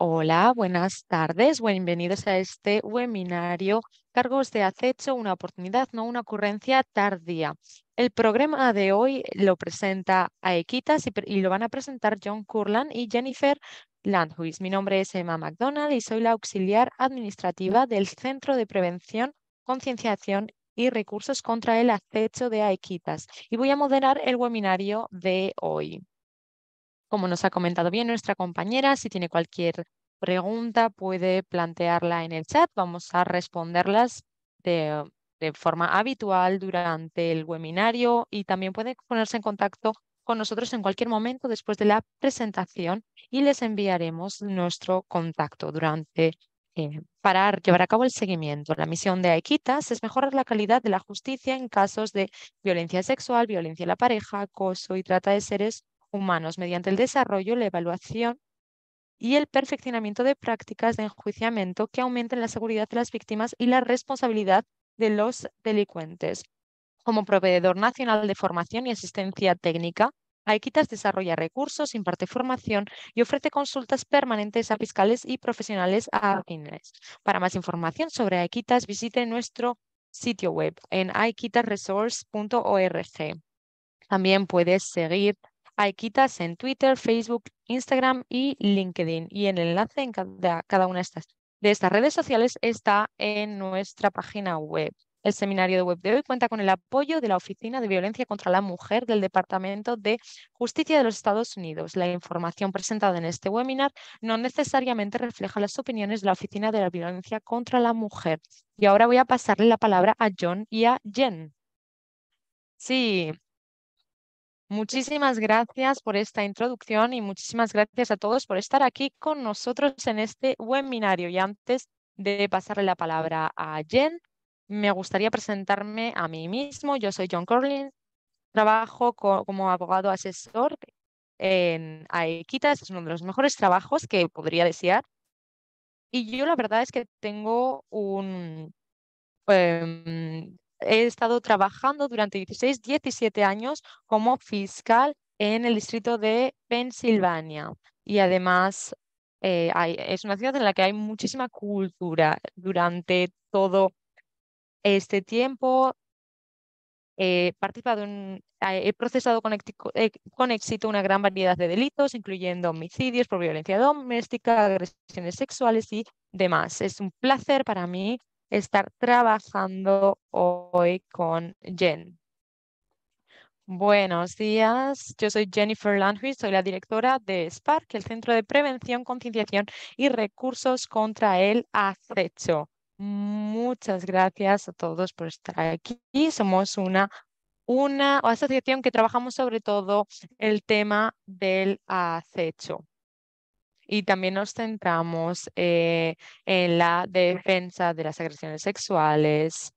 Hola, buenas tardes, bienvenidos a este webinario Cargos de acecho, una oportunidad, no una ocurrencia tardía. El programa de hoy lo presenta Aequitas y, lo van a presentar John Curland y Jennifer Landhuis. Mi nombre es Emma McDonald y soy la auxiliar administrativa del Centro de Prevención, Concienciación y Recursos contra el Acecho de Aequitas y voy a moderar el webinario de hoy. Como nos ha comentado bien nuestra compañera, si tiene cualquier pregunta puede plantearla en el chat. Vamos a responderlas de, forma habitual durante el webinario y también puede ponerse en contacto con nosotros en cualquier momento después de la presentación y les enviaremos nuestro contacto durante eh, para llevar a cabo el seguimiento. La misión de AEQUITAS es mejorar la calidad de la justicia en casos de violencia sexual, violencia en la pareja, acoso y trata de seres humanos mediante el desarrollo, la evaluación y el perfeccionamiento de prácticas de enjuiciamiento que aumenten la seguridad de las víctimas y la responsabilidad de los delincuentes. Como proveedor nacional de formación y asistencia técnica, Aikitas desarrolla recursos, imparte formación y ofrece consultas permanentes a fiscales y profesionales a afines. Para más información sobre Aikitas, visite nuestro sitio web en aikitasresource.org. También puedes seguir hay quitas en Twitter, Facebook, Instagram y LinkedIn. Y el enlace en cada, una de estas, de estas redes sociales está en nuestra página web. El seminario de web de hoy cuenta con el apoyo de la Oficina de Violencia contra la Mujer del Departamento de Justicia de los Estados Unidos. La información presentada en este webinar no necesariamente refleja las opiniones de la Oficina de la Violencia contra la Mujer. Y ahora voy a pasarle la palabra a John y a Jen. Sí, Muchísimas gracias por esta introducción y muchísimas gracias a todos por estar aquí con nosotros en este webinario. Y antes de pasarle la palabra a Jen, me gustaría presentarme a mí mismo. Yo soy John Corlin, trabajo como abogado asesor en Aequitas, es uno de los mejores trabajos que podría desear. Y yo la verdad es que tengo un, em, he estado trabajando durante 16, 17 años como fiscal en el distrito de Pensilvania. Y además eh, es una ciudad en la que hay muchísima cultura. Durante todo este tiempo he eh, procesado con, eh, con, éxito una gran variedad de delitos, incluyendo homicidios por violencia doméstica, agresiones sexuales y demás. Es un placer para mí estar trabajando hoy con Jen. Buenos días, yo soy Jennifer Landry, soy la directora de SPARC, el Centro de Prevención, Concienciación y Recursos contra el Acecho. Muchas gracias a todos por estar aquí. Somos una, una asociación que trabajamos sobre todo el tema del acecho y también nos centramos eh, en la defensa de las agresiones sexuales.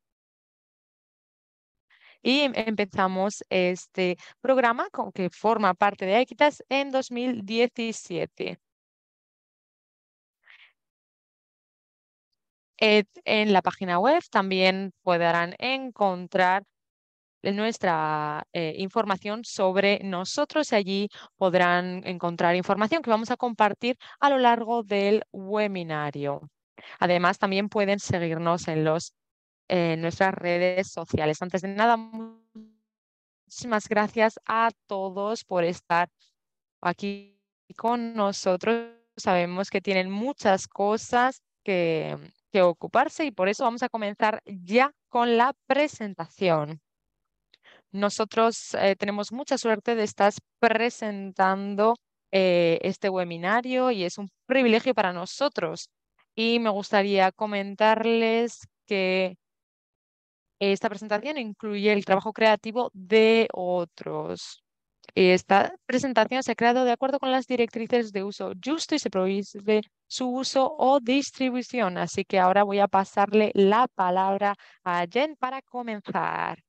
Y empezamos este programa que forma parte de Equitas en 2017. en la página web también podrán encontrar eh, nuestra eh, información sobre nosotros y allí podrán encontrar información que vamos a compartir a lo largo del webinario. Además, también pueden seguirnos en, los, nuestras redes sociales. Antes de nada, muchísimas gracias a todos por estar aquí con nosotros. Sabemos que tienen muchas cosas que ocuparse y por eso vamos a comenzar ya con la presentación. Nosotros eh, tenemos mucha suerte de estar presentando eh, este webinario y es un privilegio para nosotros. Y me gustaría comentarles que esta presentación incluye el trabajo creativo de otros. Esta presentación se ha creado de acuerdo con las directrices de uso justo y se prohíbe su uso o distribución. Así que ahora voy a pasarle la palabra a Jen para comenzar.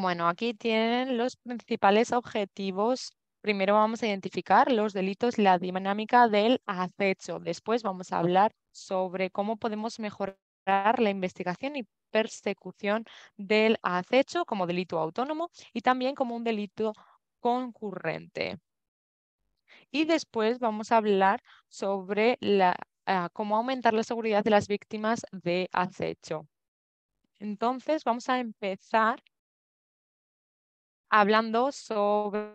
Bueno, aquí tienen los principales objetivos. Primero vamos a identificar los delitos, la dinámica del acecho. Después vamos a hablar sobre cómo podemos mejorar la investigación y persecución del acecho como delito autónomo y también como un delito concurrente. Y después vamos a hablar sobre ah, cómo aumentar la seguridad de las víctimas de acecho. Entonces vamos a empezar hablando sobre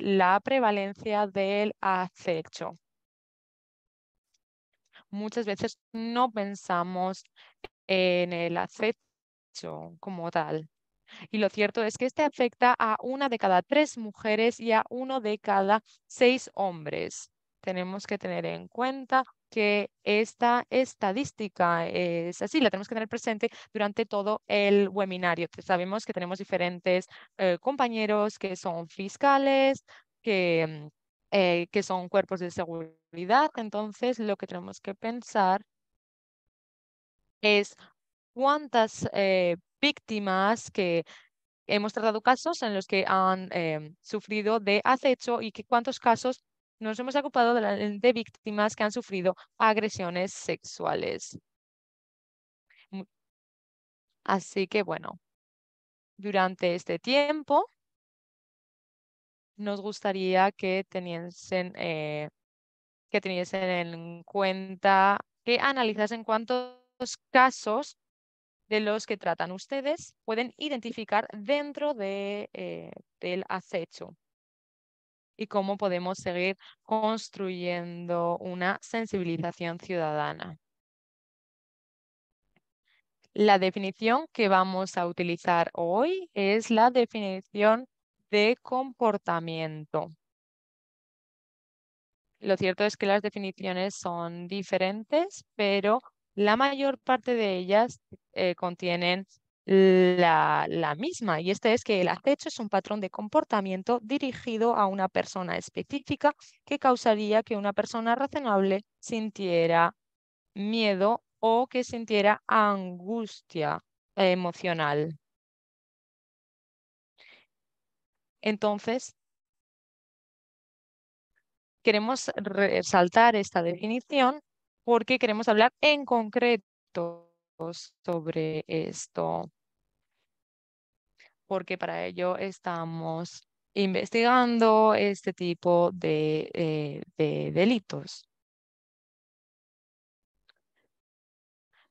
la prevalencia del acecho. Muchas veces no pensamos en el acecho como tal. Y lo cierto es que este afecta a una de cada tres mujeres y a uno de cada seis hombres tenemos que tener en cuenta que esta estadística es así, la tenemos que tener presente durante todo el webinario. Sabemos que tenemos diferentes eh, compañeros que son fiscales, que, eh, que son cuerpos de seguridad. Entonces, lo que tenemos que pensar es cuántas eh, víctimas que hemos tratado casos en los que han sufrido de acecho y cuántos casos nos hemos ocupado de, víctimas que han sufrido agresiones sexuales. Así que bueno, durante este tiempo nos gustaría que teniesen, eh, que en cuenta, que analizasen cuántos casos de los que tratan ustedes pueden identificar dentro de, eh, del acecho y cómo podemos seguir construyendo una sensibilización ciudadana. La definición que vamos a utilizar hoy es la definición de comportamiento. Lo cierto es que las definiciones son diferentes, pero la mayor parte de ellas eh, contienen la, misma, y este es que el acecho es un patrón de comportamiento dirigido a una persona específica que causaría que una persona razonable sintiera miedo o que sintiera angustia emocional. Entonces, queremos resaltar esta definición porque queremos hablar en concreto sobre esto, porque para ello estamos investigando este tipo eh, de, delitos.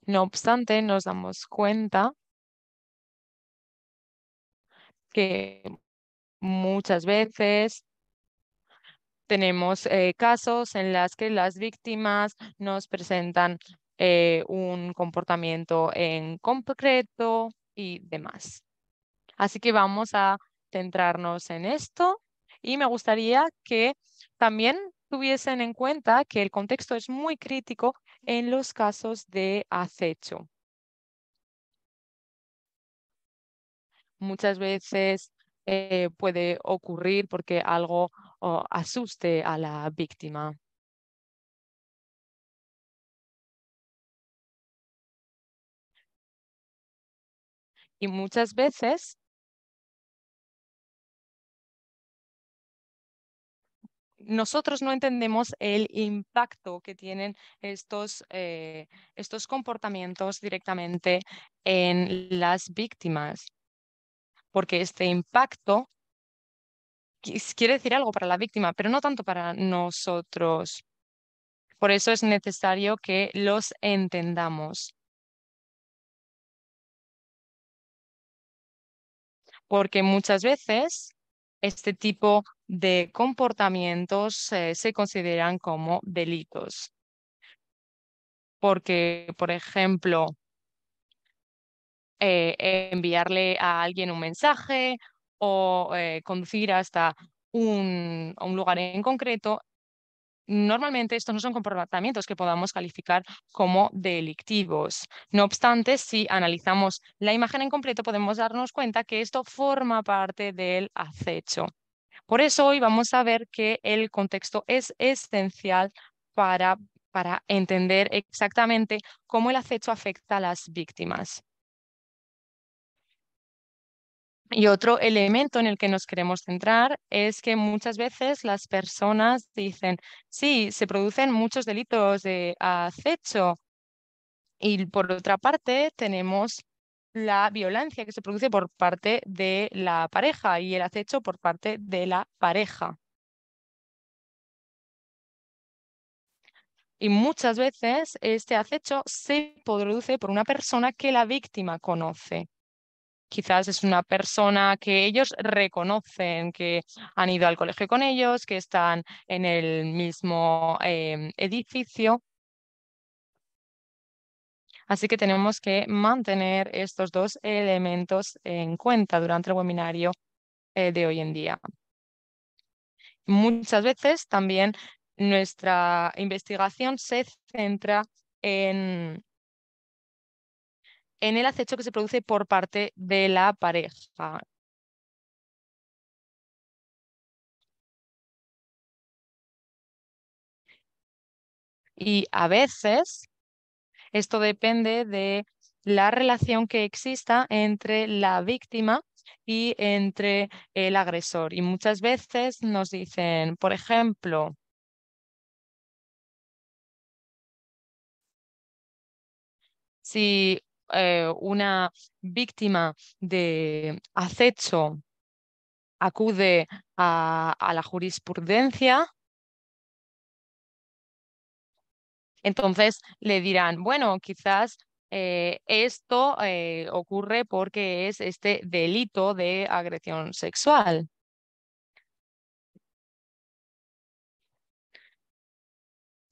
No obstante, nos damos cuenta que muchas veces tenemos eh, casos en las que las víctimas nos presentan eh, un comportamiento en concreto y demás. Así que vamos a centrarnos en esto y me gustaría que también tuviesen en cuenta que el contexto es muy crítico en los casos de acecho. Muchas veces eh, puede ocurrir porque algo asuste a la víctima. Y muchas veces nosotros no entendemos el impacto que tienen estos, eh, estos comportamientos directamente en las víctimas, porque este impacto quiere decir algo para la víctima, pero no tanto para nosotros. Por eso es necesario que los entendamos. porque muchas veces este tipo de comportamientos eh, se consideran como delitos. Porque, por ejemplo, eh, enviarle a alguien un mensaje o eh, conducir hasta un, un lugar en concreto Normalmente estos no son comportamientos que podamos calificar como delictivos. No obstante, si analizamos la imagen en completo, podemos darnos cuenta que esto forma parte del acecho. Por eso hoy vamos a ver que el contexto es esencial para, para entender exactamente cómo el acecho afecta a las víctimas. Y otro elemento en el que nos queremos centrar es que muchas veces las personas dicen, sí, se producen muchos delitos de acecho. Y por otra parte, tenemos la violencia que se produce por parte de la pareja y el acecho por parte de la pareja. Y muchas veces este acecho se produce por una persona que la víctima conoce quizás es una persona que ellos reconocen que han ido al colegio con ellos, que están en el mismo em, edificio. Así que tenemos que mantener estos dos elementos en cuenta durante el webinario eh, de hoy en día. Muchas veces también nuestra investigación se centra en en el acecho que se produce por parte de la pareja. Y a veces esto depende de la relación que exista entre la víctima y entre el agresor. Y muchas veces nos dicen, por ejemplo, si eh, una víctima de acecho acude a, la jurisprudencia, entonces le dirán, bueno, quizás eh, esto eh, ocurre porque es este delito de agresión sexual.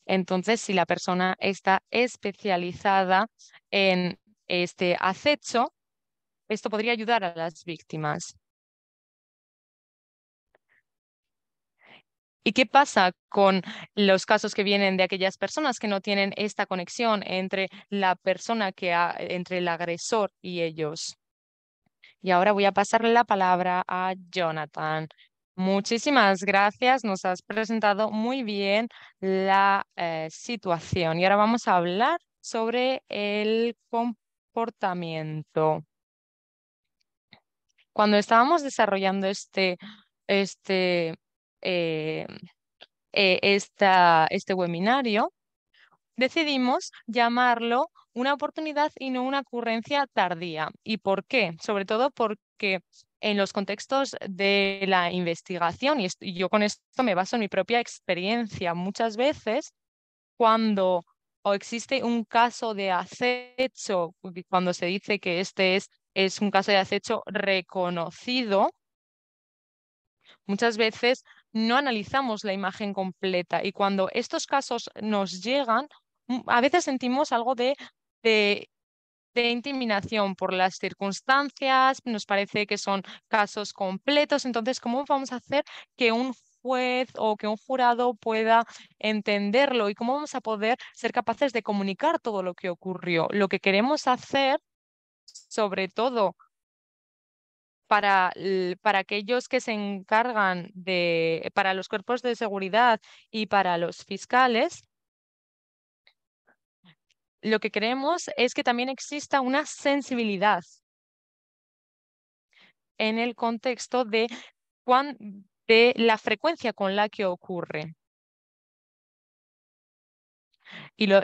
Entonces, si la persona está especializada en este acecho, esto podría ayudar a las víctimas. ¿Y qué pasa con los casos que vienen de aquellas personas que no tienen esta conexión entre la persona que ha, entre el agresor y ellos? Y ahora voy a pasarle la palabra a Jonathan. Muchísimas gracias, nos has presentado muy bien la eh, situación y ahora vamos a hablar sobre el comportamiento comportamiento. Cuando estábamos desarrollando este, este, eh, eh, esta, este webinario, decidimos llamarlo una oportunidad y no una ocurrencia tardía. ¿Y por qué? Sobre todo porque en los contextos de la investigación, y yo con esto me baso en mi propia experiencia, muchas veces cuando existe un caso de acecho, cuando se dice que este es, es un caso de acecho reconocido, muchas veces no analizamos la imagen completa y cuando estos casos nos llegan, mm, a veces sentimos algo de, de, de, intimidación por las circunstancias, nos parece que son casos completos, entonces, ¿cómo vamos a hacer que un o que un jurado pueda entenderlo y cómo vamos a poder ser capaces de comunicar todo lo que ocurrió. Lo que queremos hacer, sobre todo para, para, aquellos que se encargan de, para los cuerpos de seguridad y para los fiscales, lo que queremos es que también exista una sensibilidad en el contexto de cuán de la frecuencia con la que ocurre. Y, lo,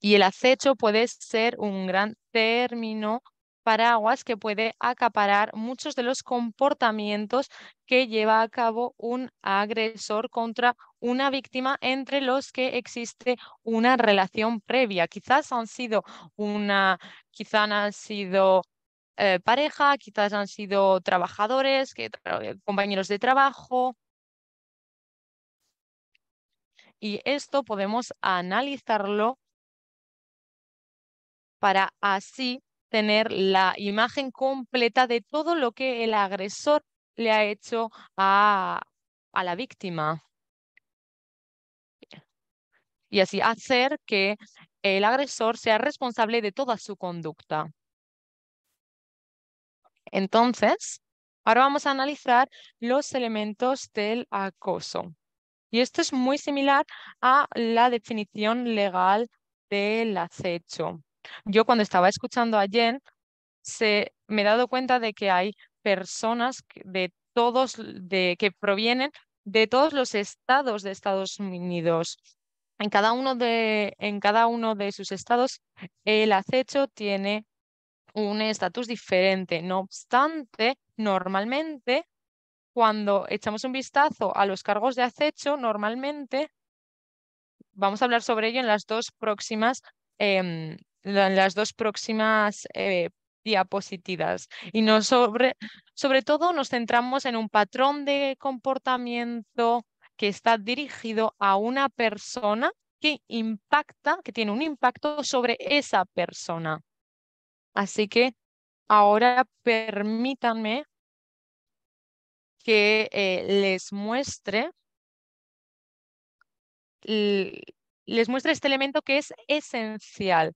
y el acecho puede ser un gran término paraguas que puede acaparar muchos de los comportamientos que lleva a cabo un agresor contra una víctima entre los que existe una relación previa. Quizás han sido una, quizás han sido eh, pareja, quizás han sido trabajadores, eh, compañeros de trabajo. Y esto podemos analizarlo para así tener la imagen completa de todo lo que el agresor le ha hecho a la víctima. Y así hacer que el agresor sea responsable de toda su conducta. Entonces, ahora vamos a analizar los elementos del acoso. Y esto es muy similar a la definición legal del acecho. Yo cuando estaba escuchando a Jen, se, me he dado cuenta de que hay personas de todos, de, que provienen de todos los estados de Estados Unidos. En cada uno de, en cada uno de sus estados, el acecho tiene un estatus diferente. No obstante, normalmente, cuando echamos un vistazo a los cargos de acecho, normalmente, vamos a hablar sobre ello en las dos próximas, em, en las dos próximas eh, diapositivas. Y no sobre, sobre todo nos centramos en un patrón de comportamiento que está dirigido a una persona que impacta, que tiene un impacto sobre esa persona. Así que ahora permítanme que eh, les muestre les muestre este elemento que es esencial.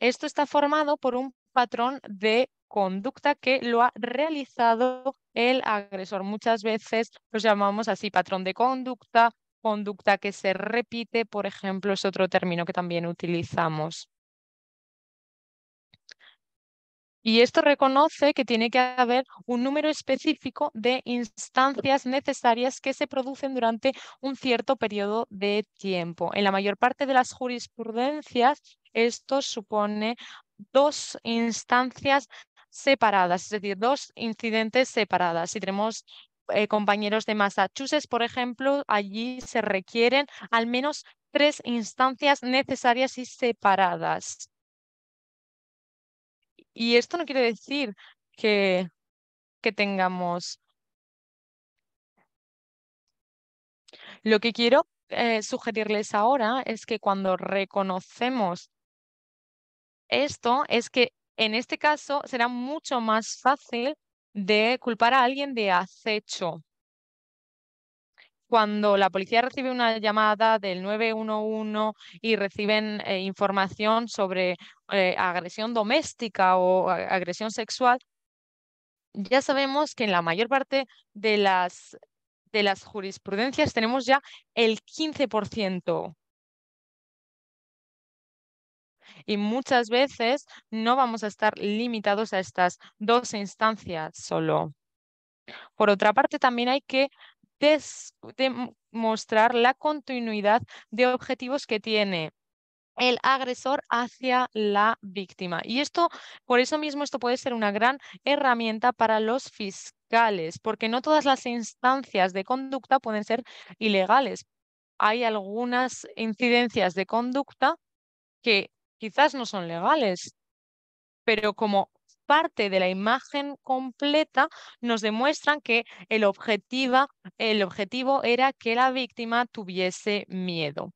Esto está formado por un patrón de conducta que lo ha realizado el agresor. Muchas veces lo llamamos así patrón de conducta, conducta que se repite, por ejemplo, es otro término que también utilizamos. Y esto reconoce que tiene que haber un número específico de instancias necesarias que se producen durante un cierto periodo de tiempo. En la mayor parte de las jurisprudencias, esto supone dos instancias separadas, es decir, dos incidentes separadas. Si tenemos eh, compañeros de Massachusetts, por ejemplo, allí se requieren al menos tres instancias necesarias y separadas. Y esto no quiere decir que, tengamos... Lo que quiero eh, sugerirles ahora es que cuando reconocemos esto, es que en este caso será mucho más fácil de culpar a alguien de acecho cuando la policía recibe una llamada del 911 y reciben eh, información sobre eh, agresión doméstica o eh, agresión sexual, ya sabemos que en la mayor parte de las, de las jurisprudencias tenemos ya el 15%. Y muchas veces no vamos a estar limitados a estas dos instancias solo. Por otra parte, también hay que demostrar la continuidad de objetivos que tiene el agresor hacia la víctima. Y esto, por eso mismo, esto puede ser una gran herramienta para los fiscales, porque no todas las instancias de conducta pueden ser ilegales. Hay algunas incidencias de conducta que quizás no son legales, pero como parte de la imagen completa nos demuestran que el, objetivo era que la víctima tuviese miedo.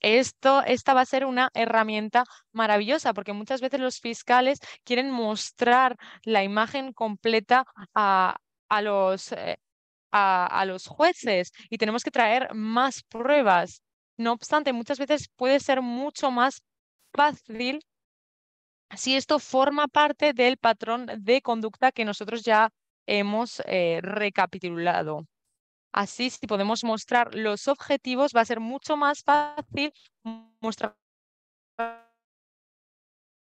Esto, esta va a ser una herramienta maravillosa porque muchas veces los fiscales quieren mostrar la imagen completa a, los, eh, a los jueces y tenemos que traer más pruebas. No obstante, muchas veces puede ser mucho más fácil si esto forma parte del patrón de conducta que nosotros ya hemos eh, recapitulado. Así, si podemos mostrar los objetivos, va a ser mucho más fácil mostrarle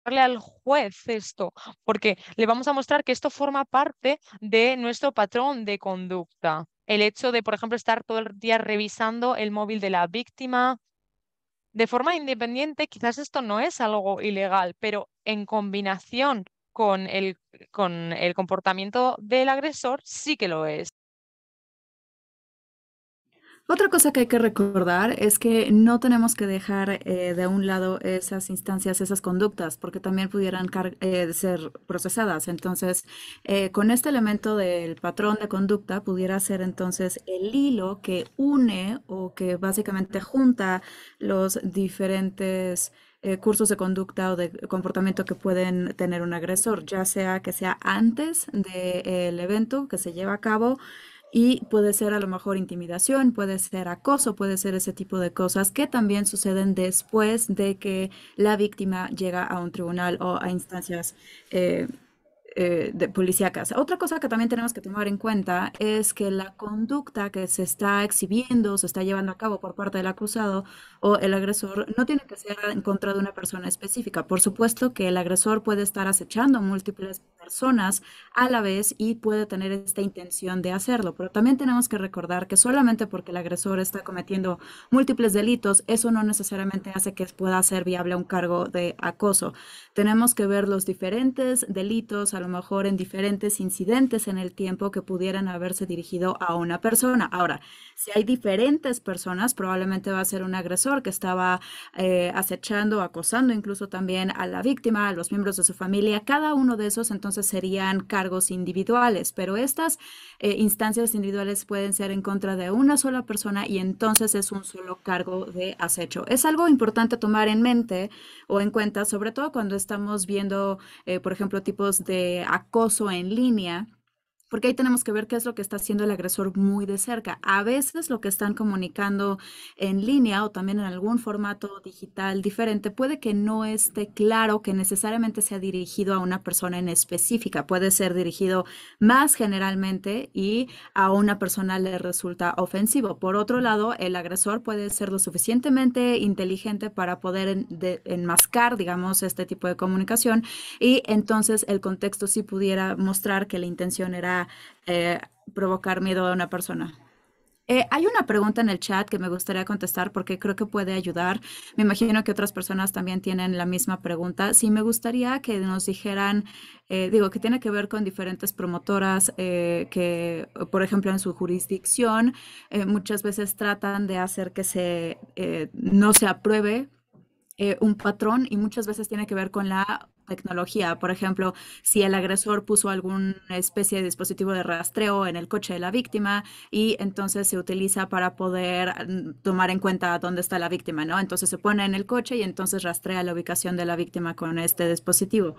al juez esto, porque le vamos a mostrar que esto forma parte de nuestro patrón de conducta. El hecho de, por ejemplo, estar todo el día revisando el móvil de la víctima, de forma independiente, quizás esto no es algo ilegal, pero en combinación con el, con el comportamiento del agresor sí que lo es. Otra cosa que hay que recordar es que no tenemos que dejar eh, de un lado esas instancias, esas conductas, porque también pudieran eh, ser procesadas. Entonces, eh, con este elemento del patrón de conducta, pudiera ser entonces el hilo que une o que básicamente junta los diferentes cursos de conducta o de comportamiento que pueden tener un agresor, ya sea que sea antes del evento que se lleva a cabo y puede ser a lo mejor intimidación, puede ser acoso, puede ser ese tipo de cosas que también suceden después de que la víctima llega a un tribunal o a instancias eh, policía eh, de casa. Otra cosa que también tenemos que tomar en cuenta es que la conducta que se está exhibiendo, se está llevando a cabo por parte del acusado o el agresor, no tiene que ser en contra de una persona específica. Por supuesto que el agresor puede estar acechando múltiples personas a la vez y puede tener esta intención de hacerlo. Pero también tenemos que recordar que solamente porque el agresor está cometiendo múltiples delitos, eso no necesariamente hace que pueda ser viable un cargo de acoso. Tenemos que ver los diferentes delitos, a lo mejor en diferentes incidentes en el tiempo que pudieran haberse dirigido a una persona. Ahora, si hay diferentes personas, probablemente va a ser un agresor que estaba eh, acechando, acosando incluso también a la víctima, a los miembros de su familia, cada uno de esos entonces serían cargos individuales, pero estas eh, instancias individuales pueden ser en contra de una sola persona y entonces es un solo cargo de acecho. Es algo importante tomar en mente o en cuenta, sobre todo cuando estamos viendo, eh, por ejemplo, tipos de acoso en línea porque ahí tenemos que ver qué es lo que está haciendo el agresor muy de cerca. A veces lo que están comunicando en línea o también en algún formato digital diferente puede que no esté claro que necesariamente sea dirigido a una persona en específica, puede ser dirigido más generalmente y a una persona le resulta ofensivo. Por otro lado, el agresor puede ser lo suficientemente inteligente para poder enmascar, digamos, este tipo de comunicación y entonces el contexto sí pudiera mostrar que la intención era eh, provocar miedo a una persona. Eh, hay una pregunta en el chat que me gustaría contestar porque creo que puede ayudar. Me imagino que otras personas también tienen la misma pregunta. Sí, me gustaría que nos dijeran, eh, digo, que tiene que ver con diferentes promotoras que, por ejemplo, en su jurisdicción muchas veces tratan de hacer que se, no se apruebe eh, un patrón y muchas veces tiene que ver con la tecnología. Por ejemplo, si el agresor puso alguna especie de dispositivo de rastreo en el coche de la víctima y entonces se utiliza para poder mm, tomar en cuenta dónde está la víctima, ¿no? Entonces se pone en el coche y entonces rastrea la ubicación de la víctima con este dispositivo.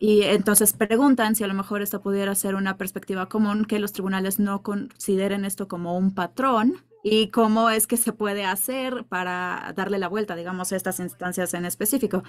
Y entonces preguntan si a lo mejor esta pudiera ser una perspectiva común, que los tribunales no consideren esto como un patrón, y cómo es que se puede hacer para darle la vuelta, digamos, a estas instancias en específico.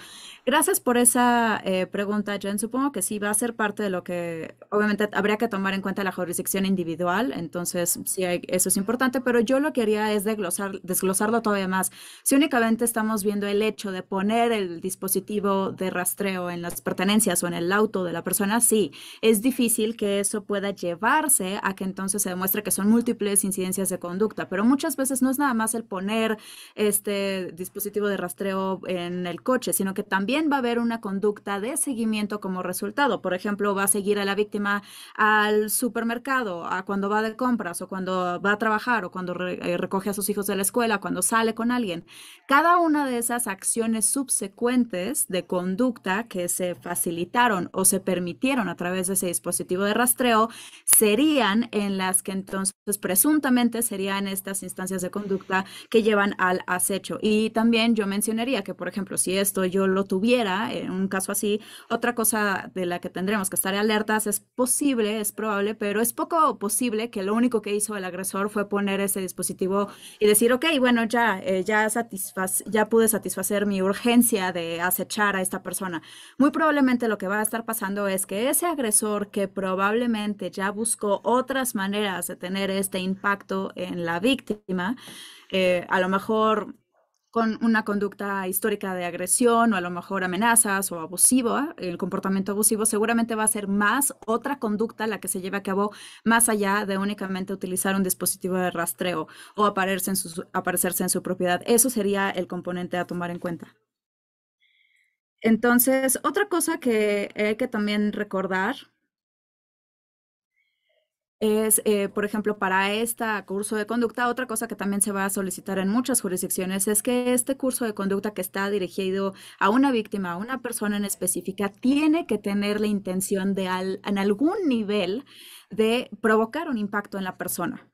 Gracias por esa eh, pregunta, Jen. Supongo que sí va a ser parte de lo que, obviamente, habría que tomar en cuenta la jurisdicción individual, entonces sí, eso es importante, pero yo lo que haría es desglosar, desglosarlo todavía más. Si únicamente estamos viendo el hecho de poner el dispositivo de rastreo en las pertenencias o en el auto de la persona, sí, es difícil que eso pueda llevarse a que entonces se demuestre que son múltiples incidencias de conducta, pero muchas veces no es nada más el poner este dispositivo de rastreo en el coche, sino que también va a haber una conducta de seguimiento como resultado. Por ejemplo, va a seguir a la víctima al supermercado, a cuando va de compras o cuando va a trabajar o cuando eh, recoge a sus hijos de la escuela, cuando sale con alguien. Cada una de esas acciones subsecuentes de conducta que se facilitaron o se permitieron a través de ese dispositivo de rastreo serían en las que entonces presuntamente serían estas instancias de conducta que llevan al acecho. Y también yo mencionaría que, por ejemplo, si esto yo lo tuviera, en un caso así, otra cosa de la que tendremos que estar alertas es posible, es probable, pero es poco posible que lo único que hizo el agresor fue poner ese dispositivo y decir, ok, bueno, ya, eh, ya, ya pude satisfacer mi urgencia de acechar a esta persona. Muy probablemente lo que va a estar pasando es que ese agresor que probablemente ya buscó otras maneras de tener este impacto en la víctima, víctima, eh, a lo mejor con una conducta histórica de agresión o a lo mejor amenazas o abusivo, el comportamiento abusivo seguramente va a ser más otra conducta la que se lleva a cabo más allá de únicamente utilizar un dispositivo de rastreo o aparecerse en su propiedad. Eso sería el componente a tomar en cuenta. Entonces, otra cosa que hay que también recordar es, eh, por ejemplo, para este curso de conducta, otra cosa que también se va a solicitar en muchas jurisdicciones es que este curso de conducta que está dirigido a una víctima, a una persona en específica, tiene que tener la intención de, en algún nivel, de provocar un impacto en la persona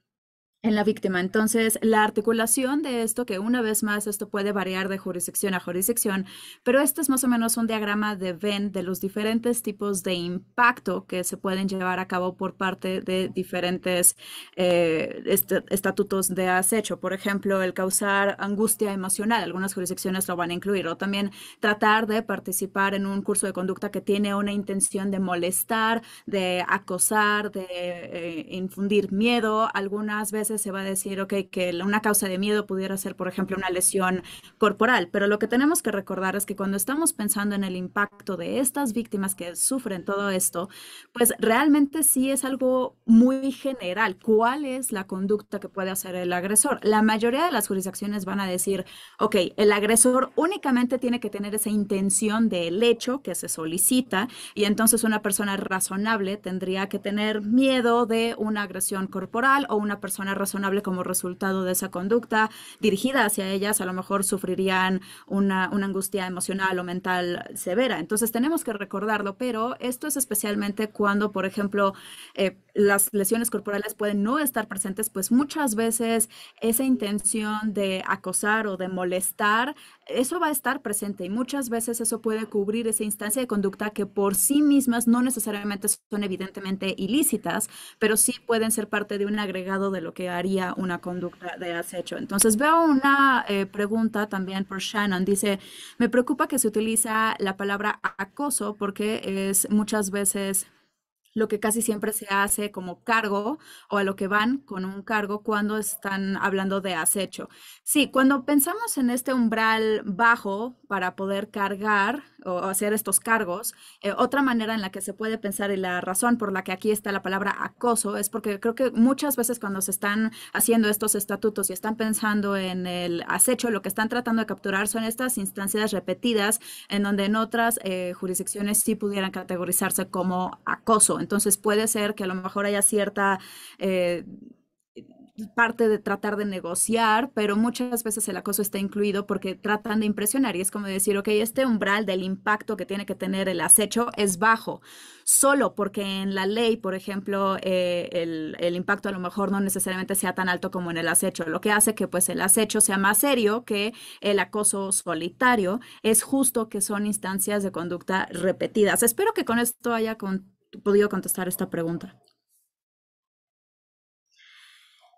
en la víctima. Entonces, la articulación de esto, que una vez más esto puede variar de jurisdicción a jurisdicción, pero este es más o menos un diagrama de Venn de los diferentes tipos de impacto que se pueden llevar a cabo por parte de diferentes eh, estatutos de acecho. Por ejemplo, el causar angustia emocional, algunas jurisdicciones lo van a incluir, o también tratar de participar en un curso de conducta que tiene una intención de molestar, de acosar, de eh, infundir miedo, algunas veces se va a decir, ok, que una causa de miedo pudiera ser, por ejemplo, una lesión corporal, pero lo que tenemos que recordar es que cuando estamos pensando en el impacto de estas víctimas que sufren todo esto, pues realmente sí es algo muy general. ¿Cuál es la conducta que puede hacer el agresor? La mayoría de las jurisdicciones van a decir, ok, el agresor únicamente tiene que tener esa intención del hecho que se solicita y entonces una persona razonable tendría que tener miedo de una agresión corporal o una persona razonable razonable como resultado de esa conducta dirigida hacia ellas, a lo mejor sufrirían una, angustia emocional o mental severa. Entonces tenemos que recordarlo, pero esto es especialmente cuando, por ejemplo, eh, las lesiones corporales pueden no estar presentes, pues muchas veces esa intención de acosar o de molestar, eso va a estar presente y muchas veces eso puede cubrir esa instancia de conducta que por sí mismas no necesariamente son evidentemente ilícitas, pero sí pueden ser parte de un agregado de lo que haría una conducta de acecho. Entonces veo una eh, pregunta también por Shannon. Dice, me preocupa que se utiliza la palabra acoso porque es muchas veces lo que casi siempre se hace como cargo o a lo que van con un cargo cuando están hablando de acecho. Sí, cuando pensamos en este umbral bajo para poder cargar o hacer estos cargos. Eh, otra manera en la que se puede pensar y la razón por la que aquí está la palabra acoso es porque creo que muchas veces cuando se están haciendo estos estatutos y están pensando en el acecho, lo que están tratando de capturar son estas instancias repetidas en donde en otras eh, jurisdicciones sí pudieran categorizarse como acoso. Entonces puede ser que a lo mejor haya cierta... Eh, parte de tratar de negociar, pero muchas veces el acoso está incluido porque tratan de impresionar y es como decir, ok, este umbral del impacto que tiene que tener el acecho es bajo, solo porque en la ley, por ejemplo, eh, el, impacto a lo mejor no necesariamente sea tan alto como en el acecho, lo que hace que pues el acecho sea más serio que el acoso solitario, es justo que son instancias de conducta repetidas. Espero que con esto haya podido contestar esta pregunta.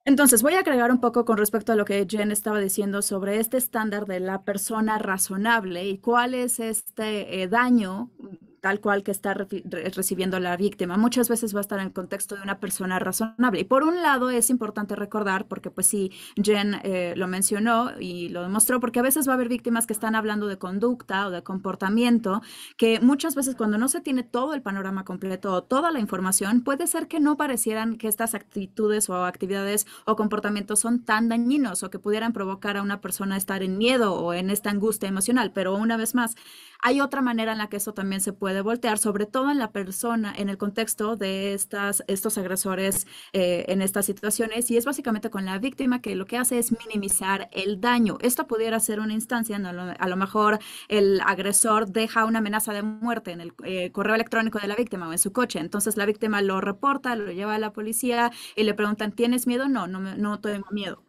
Entonces, voy a agregar un poco con respecto a lo que Jen estaba diciendo sobre este estándar de la persona razonable y cuál es este eh, daño tal cual que está recibiendo la víctima. Muchas veces va a estar en el contexto de una persona razonable. Y por un lado es importante recordar, porque pues sí, Jen eh, lo mencionó y lo demostró, porque a veces va a haber víctimas que están hablando de conducta o de comportamiento, que muchas veces cuando no se tiene todo el panorama completo o toda la información, puede ser que no parecieran que estas actitudes o actividades o comportamientos son tan dañinos o que pudieran provocar a una persona estar en miedo o en esta angustia emocional. Pero una vez más, hay otra manera en la que eso también se puede de voltear, sobre todo en la persona, en el contexto de estas, estos agresores eh, en estas situaciones, y es básicamente con la víctima que lo que hace es minimizar el daño. Esto pudiera ser una instancia, a lo mejor el agresor deja una amenaza de muerte en el eh, correo electrónico de la víctima o en su coche, entonces la víctima lo reporta, lo lleva a la policía y le preguntan, ¿tienes miedo? No, no, no tengo miedo.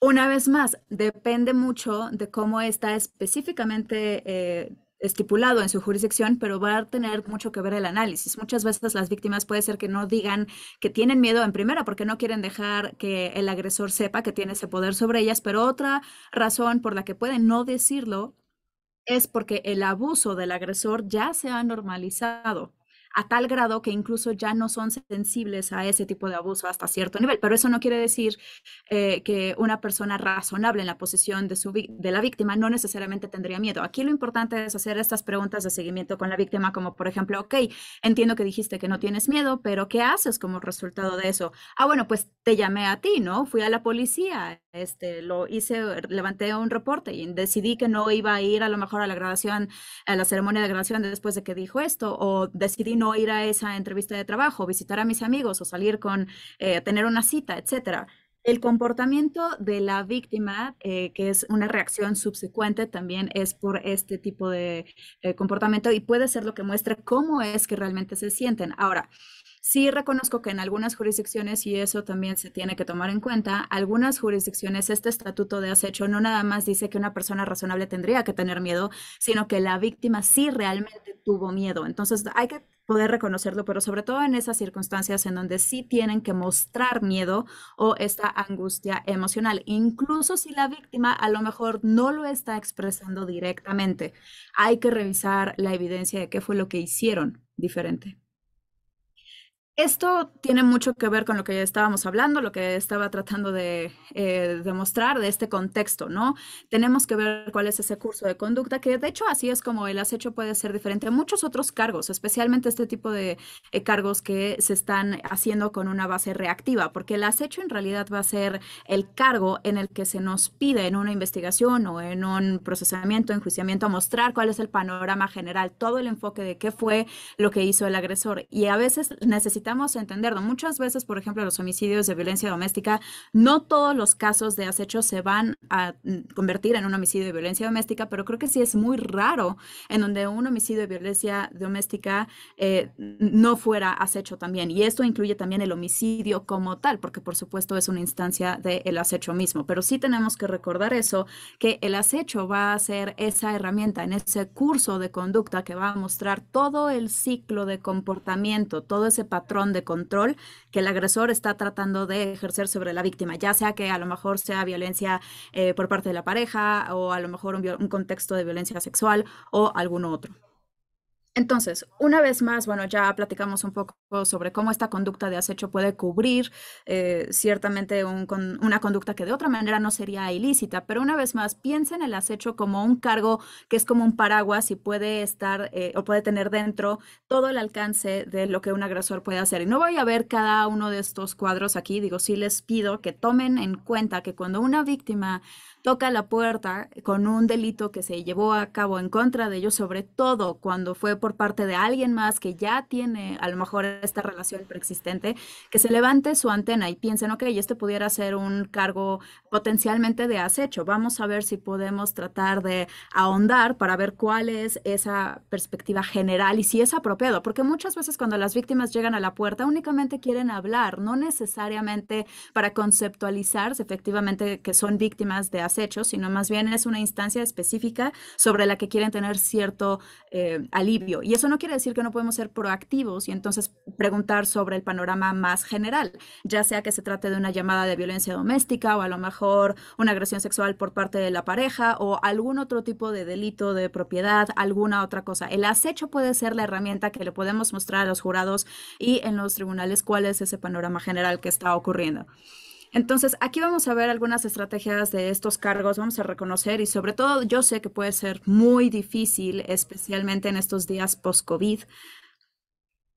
Una vez más, depende mucho de cómo está específicamente eh, estipulado en su jurisdicción, pero va a tener mucho que ver el análisis. Muchas veces las víctimas puede ser que no digan que tienen miedo en primera porque no quieren dejar que el agresor sepa que tiene ese poder sobre ellas, pero otra razón por la que pueden no decirlo es porque el abuso del agresor ya se ha normalizado a tal grado que incluso ya no son sensibles a ese tipo de abuso hasta cierto nivel. Pero eso no quiere decir eh, que una persona razonable en la posición de, de la víctima no necesariamente tendría miedo. Aquí lo importante es hacer estas preguntas de seguimiento con la víctima, como por ejemplo, ok, entiendo que dijiste que no tienes miedo, pero ¿qué haces como resultado de eso? Ah, bueno, pues te llamé a ti, ¿no? Fui a la policía, este, lo hice, er, levanté un reporte y decidí que no iba a ir a lo mejor a la graduación, a la ceremonia de graduación después de que dijo esto, o decidí no ir a esa entrevista de trabajo, visitar a mis amigos o salir con, eh, tener una cita, etcétera. El comportamiento de la víctima, eh, que es una reacción subsecuente, también es por este tipo de eh, comportamiento y puede ser lo que muestra cómo es que realmente se sienten. Ahora, Sí reconozco que en algunas jurisdicciones, y eso también se tiene que tomar en cuenta, algunas jurisdicciones este estatuto de acecho no nada más dice que una persona razonable tendría que tener miedo, sino que la víctima sí realmente tuvo miedo. Entonces hay que poder reconocerlo, pero sobre todo en esas circunstancias en donde sí tienen que mostrar miedo o esta angustia emocional, incluso si la víctima a lo mejor no lo está expresando directamente. Hay que revisar la evidencia de qué fue lo que hicieron diferente. Esto tiene mucho que ver con lo que ya estábamos hablando, lo que estaba tratando de eh, demostrar de este contexto, ¿no? Tenemos que ver cuál es ese curso de conducta, que de hecho así es como el acecho puede ser diferente a muchos otros cargos, especialmente este tipo de eh, cargos que se están haciendo con una base reactiva, porque el acecho en realidad va a ser el cargo en el que se nos pide en una investigación o en un procesamiento, enjuiciamiento, a mostrar cuál es el panorama general, todo el enfoque de qué fue lo que hizo el agresor. Y a veces necesitamos entenderlo. Muchas veces, por ejemplo, los homicidios de violencia doméstica, no todos los casos de acecho se van a mm, convertir en un homicidio de violencia doméstica, pero creo que sí es muy raro en donde un homicidio de violencia doméstica eh, no fuera acecho también. Y esto incluye también el homicidio como tal, porque por supuesto es una instancia del acecho mismo. Pero sí tenemos que recordar eso, que el acecho va a ser esa herramienta en ese curso de conducta que va a mostrar todo el ciclo de comportamiento, todo ese patrón de control que el agresor está tratando de ejercer sobre la víctima, ya sea que a lo mejor sea violencia eh, por parte de la pareja o a lo mejor un, un contexto de violencia sexual o alguno otro. Entonces, una vez más, bueno, ya platicamos un poco sobre cómo esta conducta de acecho puede cubrir eh, ciertamente una conducta que de otra manera no sería ilícita, pero una vez más, piensen en el acecho como un cargo que es como un paraguas y puede estar eh, o puede tener dentro todo el alcance de lo que un agresor puede hacer. Y no voy a ver cada uno de estos cuadros aquí, digo, sí les pido que tomen en cuenta que cuando una víctima toca la puerta con un delito que se llevó a cabo en contra de ellos, sobre todo cuando fue por parte de alguien más que ya tiene a lo mejor esta relación preexistente, que se levante su antena y piensen, ok, este pudiera ser un cargo potencialmente de acecho, vamos a ver si podemos tratar de ahondar para ver cuál es esa perspectiva general y si es apropiado, porque muchas veces cuando las víctimas llegan a la puerta únicamente quieren hablar, no necesariamente para conceptualizarse efectivamente que son víctimas de acecho hechos, sino más bien es una instancia específica sobre la que quieren tener cierto eh, alivio. Y eso no quiere decir que no podemos ser proactivos y entonces preguntar sobre el panorama más general, ya sea que se trate de una llamada de violencia doméstica o a lo mejor una agresión sexual por parte de la pareja o algún otro tipo de delito de propiedad, alguna otra cosa. El acecho puede ser la herramienta que le podemos mostrar a los jurados y en los tribunales cuál es ese panorama general que está ocurriendo. Entonces, aquí vamos a ver algunas estrategias de estos cargos, vamos a reconocer y sobre todo yo sé que puede ser muy difícil, especialmente en estos días post-COVID.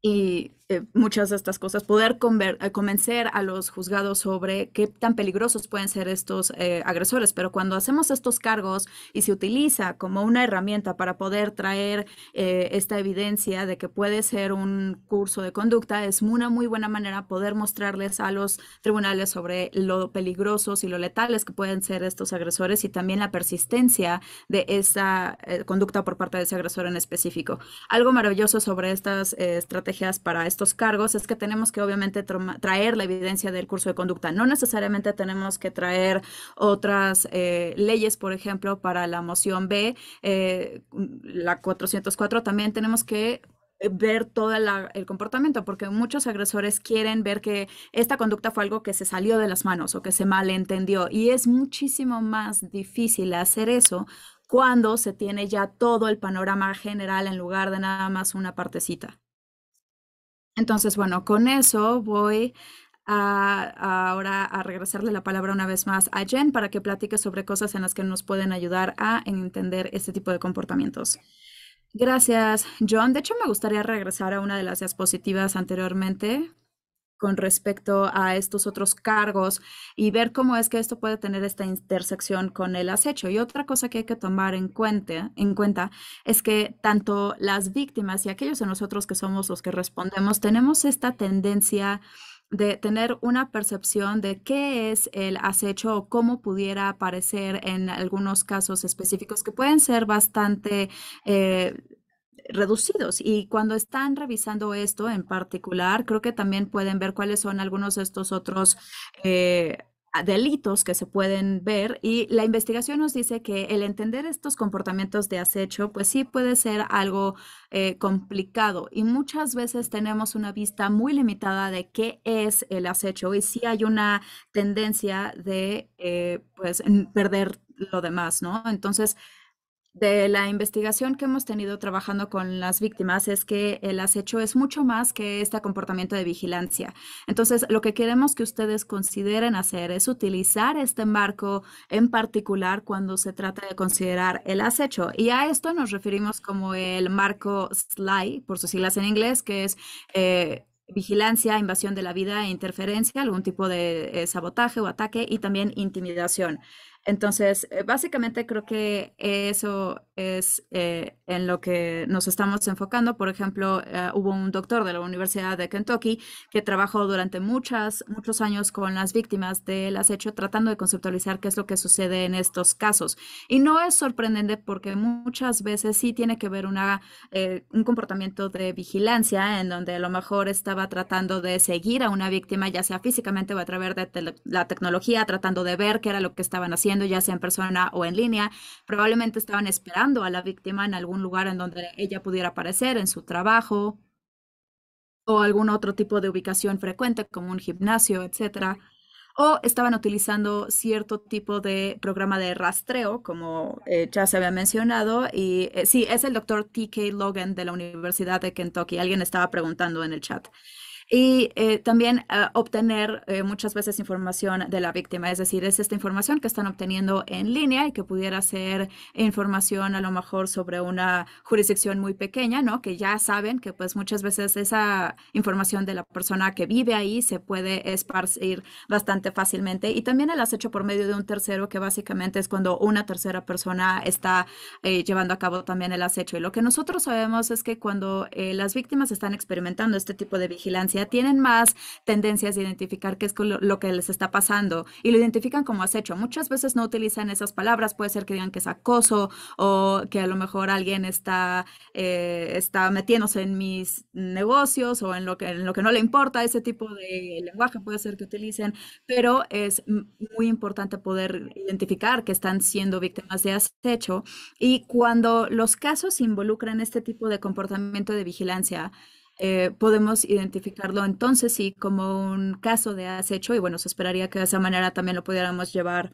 Y eh, muchas de estas cosas, poder eh, convencer a los juzgados sobre qué tan peligrosos pueden ser estos eh, agresores, pero cuando hacemos estos cargos y se utiliza como una herramienta para poder traer esta evidencia de que puede ser un curso de conducta, es una muy buena manera poder mostrarles a los tribunales sobre lo peligrosos y lo letales que pueden ser estos agresores y también la persistencia de esa conducta por parte de ese agresor en específico. Algo maravilloso sobre estas estrategias para estos cargos es que tenemos que obviamente traer la evidencia del curso de conducta. No necesariamente tenemos que traer otras eh, leyes, por ejemplo, para la moción B, eh, la 404, también tenemos que ver todo el comportamiento, porque muchos agresores quieren ver que esta conducta fue algo que se salió de las manos o que se malentendió. Y es muchísimo más difícil hacer eso cuando se tiene ya todo el panorama general en lugar de nada más una partecita. Entonces, bueno, con eso voy ahora a regresarle la palabra una vez más a Jen para que platique sobre cosas en las que nos pueden ayudar a entender este tipo de comportamientos. Gracias, John. De hecho, me gustaría regresar a una de las diapositivas anteriormente con respecto a estos otros cargos y ver cómo es que esto puede tener esta intersección con el acecho. Y otra cosa que hay que tomar en cuenta, en cuenta es que tanto las víctimas y aquellos de nosotros que somos los que respondemos, tenemos esta tendencia de tener una percepción de qué es el acecho o cómo pudiera aparecer en algunos casos específicos que pueden ser bastante eh, reducidos. Y cuando están revisando esto en particular, creo que también pueden ver cuáles son algunos de estos otros eh, delitos que se pueden ver y la investigación nos dice que el entender estos comportamientos de acecho, pues sí puede ser algo eh, complicado y muchas veces tenemos una vista muy limitada de qué es el acecho y sí hay una tendencia de eh, pues perder lo demás, ¿no? Entonces, de la investigación que hemos tenido trabajando con las víctimas es que el acecho es mucho más que este comportamiento de vigilancia. Entonces, lo que queremos que ustedes consideren hacer es utilizar este marco en particular cuando se trata de considerar el acecho. Y a esto nos referimos como el marco SLI, por sus siglas en inglés, que es... Eh, vigilancia, invasión de la vida, e interferencia, algún tipo de eh, sabotaje o ataque y también intimidación. Entonces, eh, básicamente creo que eso es eh, en lo que nos estamos enfocando. Por ejemplo, eh, hubo un doctor de la Universidad de Kentucky que trabajó durante muchas, muchos años con las víctimas del acecho, tratando de conceptualizar qué es lo que sucede en estos casos. Y no es sorprendente porque muchas veces sí tiene que ver una, un comportamiento de vigilancia en donde a lo mejor estaba tratando de seguir a una víctima, ya sea físicamente o a través de la tecnología, tratando de ver qué era lo que estaban haciendo ya sea en persona o en línea. Probablemente estaban esperando a la víctima en algún lugar en donde ella pudiera aparecer, en su trabajo o algún otro tipo de ubicación frecuente como un gimnasio, etcétera o estaban utilizando cierto tipo de programa de rastreo, como eh, ya se había mencionado. Y eh, sí, es el doctor T.K. Logan de la Universidad de Kentucky. Alguien estaba preguntando en el chat y eh, también eh, obtener eh, muchas veces información de la víctima, es decir, es esta información que están obteniendo en línea y que pudiera ser información a lo mejor sobre una jurisdicción muy pequeña, ¿no? Que ya saben que pues muchas veces esa información de la persona que vive ahí se puede esparcir bastante fácilmente y también el acecho por medio de un tercero que básicamente es cuando una tercera persona está llevando a cabo también el acecho y lo que nosotros sabemos es que cuando las víctimas están experimentando este tipo de vigilancia tienen más tendencias de identificar qué es lo que les está pasando y lo identifican como acecho. Muchas veces no utilizan esas palabras, puede ser que digan que es acoso o que a lo mejor alguien está, eh, está metiéndose en mis negocios o en lo, que, en lo que no le importa, ese tipo de lenguaje puede ser que utilicen, pero es muy importante poder identificar que están siendo víctimas de acecho y cuando los casos involucran este tipo de comportamiento de vigilancia, eh, podemos identificarlo entonces sí como un caso de acecho y bueno, se esperaría que de esa manera también lo pudiéramos llevar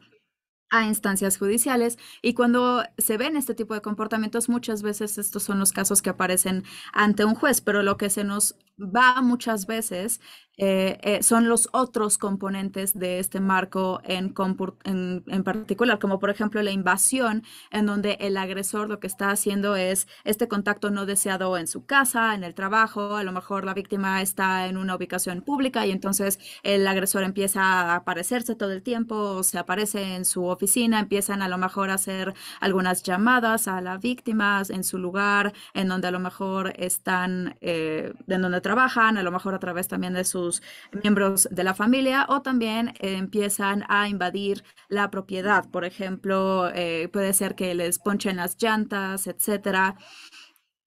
a instancias judiciales y cuando se ven este tipo de comportamientos muchas veces estos son los casos que aparecen ante un juez, pero lo que se nos va muchas veces, eh, eh, son los otros componentes de este marco en, en, particular, como por ejemplo la invasión, en donde el agresor lo que está haciendo es este contacto no deseado en su casa, en el trabajo, a lo mejor la víctima está en una ubicación pública y entonces el agresor empieza a aparecerse todo el tiempo, se aparece en su oficina, empiezan a lo mejor a hacer algunas llamadas a la víctima en su lugar, en donde a lo mejor están, eh, en donde trabajan, a lo mejor a través también de sus miembros de la familia, o también empiezan a invadir la propiedad. Por ejemplo, eh, puede ser que les ponchen las llantas, etcétera.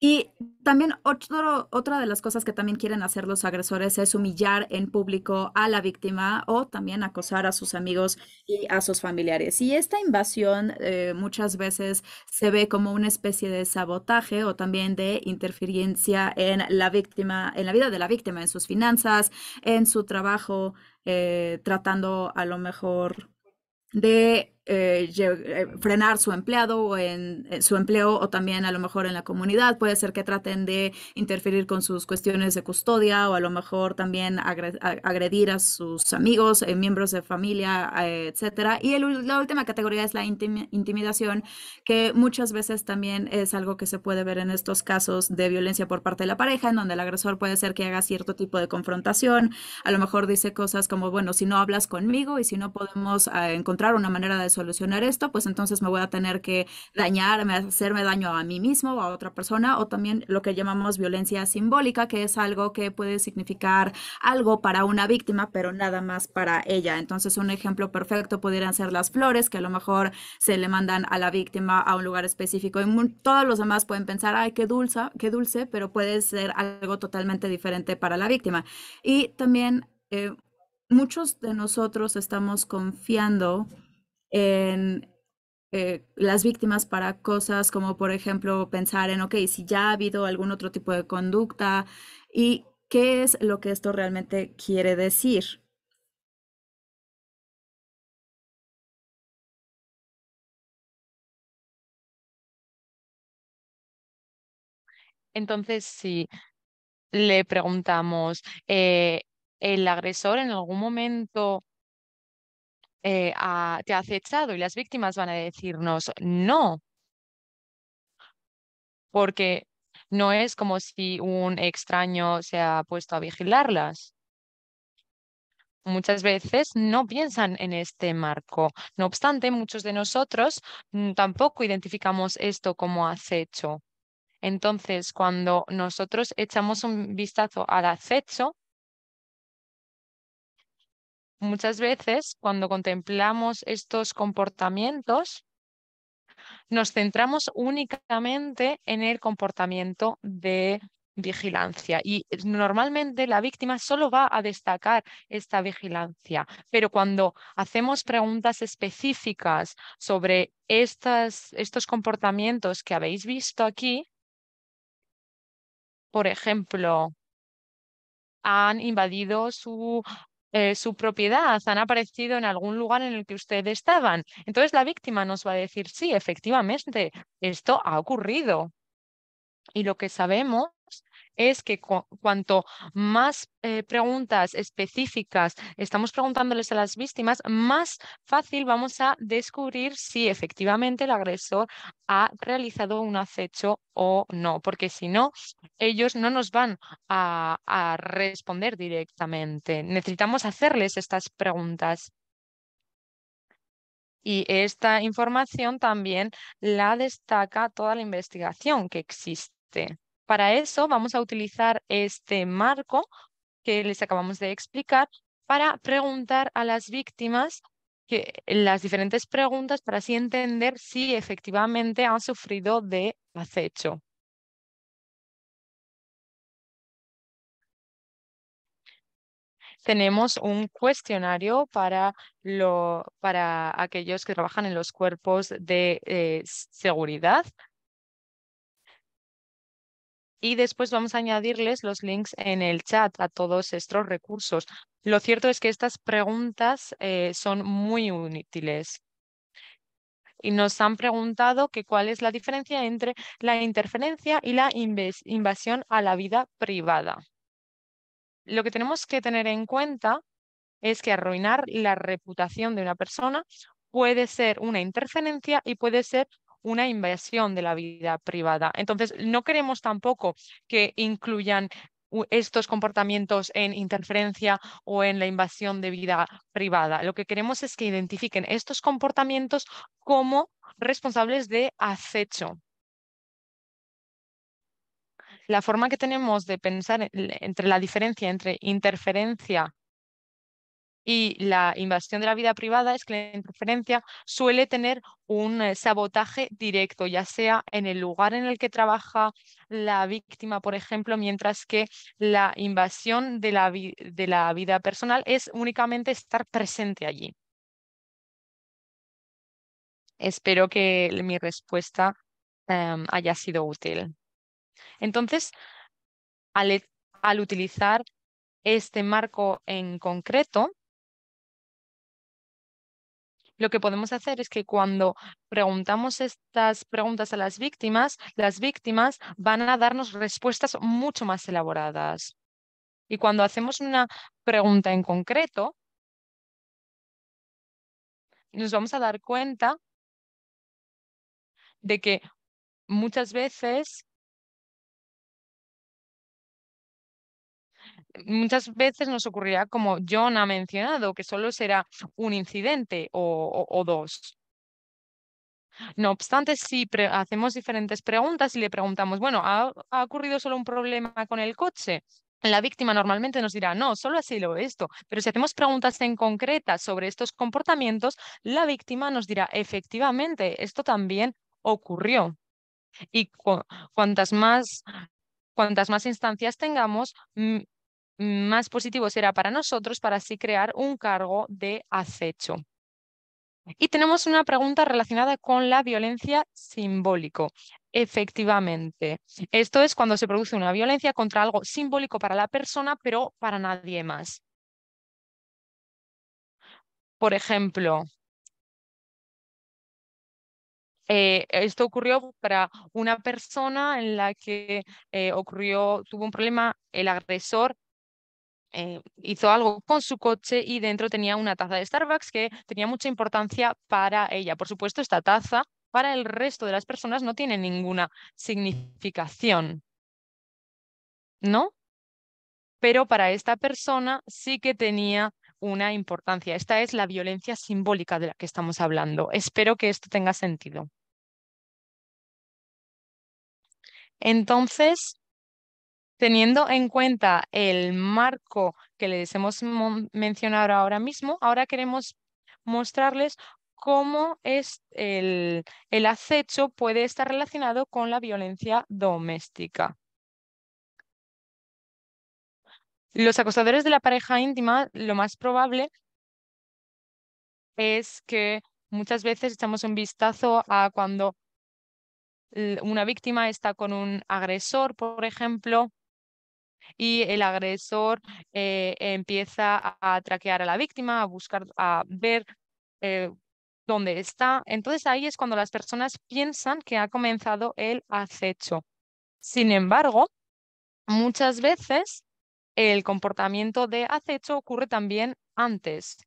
Y también otra de las cosas que también quieren hacer los agresores es humillar en público a la víctima o también acosar a sus amigos y a sus familiares. Y esta invasión eh, muchas veces se ve como una especie de sabotaje o también de interferencia en la víctima, en la vida de la víctima, en sus finanzas, en su trabajo, eh, tratando a lo mejor de eh, eh, frenar su empleado o en, eh, su empleo o también a lo mejor en la comunidad. Puede ser que traten de interferir con sus cuestiones de custodia o a lo mejor también agredir a sus amigos, miembros de familia, etcétera. Y la última categoría es la intimidación, que muchas veces también es algo que se puede ver en estos casos de violencia por parte de la pareja, en donde el agresor puede ser que haga cierto tipo de confrontación. A lo mejor dice cosas como, bueno, si no hablas conmigo y si no podemos ah, encontrar una manera de solucionar esto, pues entonces me voy a tener que dañarme, hacerme daño a mí mismo o a otra persona, o también lo que llamamos violencia simbólica, que es algo que puede significar algo para una víctima, pero nada más para ella. Entonces, un ejemplo perfecto podrían ser las flores, que a lo mejor se le mandan a la víctima a un lugar específico y todos los demás pueden pensar, ay, qué dulce, qué dulce, pero puede ser algo totalmente diferente para la víctima. Y también eh, muchos de nosotros estamos confiando en eh, las víctimas para cosas como, por ejemplo, pensar en, ok, si ya ha habido algún otro tipo de conducta y qué es lo que esto realmente quiere decir. Entonces, si le preguntamos, eh, ¿el agresor en algún momento eh, te ha acechado y las víctimas van a decirnos no, porque no es como si un extraño se ha puesto a vigilarlas. Muchas veces no piensan en este marco. No obstante, muchos de nosotros mm, tampoco identificamos esto como acecho. Entonces, cuando nosotros echamos un vistazo al acecho, Muchas veces cuando contemplamos estos comportamientos, nos centramos únicamente en el comportamiento de vigilancia y normalmente la víctima solo va a destacar esta vigilancia, pero cuando hacemos preguntas específicas sobre estas, estos comportamientos que habéis visto aquí, por ejemplo, han invadido su eh, su propiedad, han aparecido en algún lugar en el que ustedes estaban. Entonces la víctima nos va a decir, sí, efectivamente, esto ha ocurrido. Y lo que sabemos es que cuanto más eh, preguntas específicas estamos preguntándoles a las víctimas, más fácil vamos a descubrir si efectivamente el agresor ha realizado un acecho o no, porque si no, ellos no nos van a responder directamente. Necesitamos hacerles estas preguntas y esta información también la destaca toda la investigación que existe. Para eso vamos a utilizar este marco que les acabamos de explicar para preguntar a las víctimas las diferentes preguntas para así entender si efectivamente han sufrido de acecho. tenemos un cuestionario para, aquellos que trabajan en los cuerpos de eh, seguridad y después vamos a añadirles los links en el chat a todos estos recursos. Lo cierto es que estas preguntas eh, son muy útiles. Y nos han preguntado qué cuál es la diferencia entre la interferencia y la invasión a la vida privada. Lo que tenemos que tener en cuenta es que arruinar la reputación de una persona puede ser una interferencia y puede ser una invasión de la vida privada. Entonces, no queremos tampoco que incluyan estos comportamientos en interferencia o en la invasión de vida privada. Lo que queremos es que identifiquen estos comportamientos como responsables de acecho. La forma que tenemos de pensar entre la diferencia entre interferencia y la invasión de la vida privada es que la interferencia suele tener un eh, sabotaje directo, ya sea en el lugar en el que trabaja la víctima, por ejemplo, mientras que la invasión de la, vida personal es únicamente estar presente allí. Espero que mi respuesta em, haya sido útil. Entonces, e, al utilizar este marco en concreto, lo que podemos hacer es que cuando preguntamos estas preguntas a las víctimas, las víctimas van a darnos respuestas mucho más elaboradas. Y cuando hacemos una pregunta en concreto, nos vamos a dar cuenta de que muchas veces muchas veces nos ocurrirá, como John ha mencionado, que solo será un incidente o, dos. No obstante, si hacemos diferentes preguntas y le preguntamos, bueno, ¿ha, ocurrido solo un problema con el coche? La víctima normalmente nos dirá, no, solo ha sido esto. Pero si hacemos preguntas en concreta sobre estos comportamientos, la víctima nos dirá, efectivamente, esto también ocurrió. Y cuantas más cuantas más instancias tengamos, mm, más positivo será para nosotros para así crear un cargo de acecho. Y tenemos una pregunta relacionada con la violencia simbólico. Efectivamente, esto es cuando se produce una violencia contra algo simbólico para la persona, pero para nadie más. Por ejemplo, eh, esto ocurrió para una persona en la que eh, ocurrió, tuvo un problema el agresor eh, hizo algo con su coche y dentro tenía una taza de Starbucks que tenía mucha importancia para ella. Por supuesto, esta taza para el resto de las personas no tiene ninguna significación. ¿No? Pero para esta persona sí que tenía una importancia. Esta es la violencia simbólica de la que estamos hablando. Espero que esto tenga sentido. Entonces, Teniendo en cuenta el marco que les hemos mencionado ahora mismo, ahora queremos mostrarles cómo es el, el acecho puede estar relacionado con la violencia doméstica. Los acosadores de la pareja íntima, lo más probable es que muchas veces echamos un vistazo a cuando una víctima está con un agresor, por ejemplo, y el agresor eh, empieza a, traquear a la víctima, a buscar, a ver eh, dónde está. Entonces ahí es cuando las personas piensan que ha comenzado el acecho. Sin embargo, muchas veces el comportamiento de acecho ocurre también antes.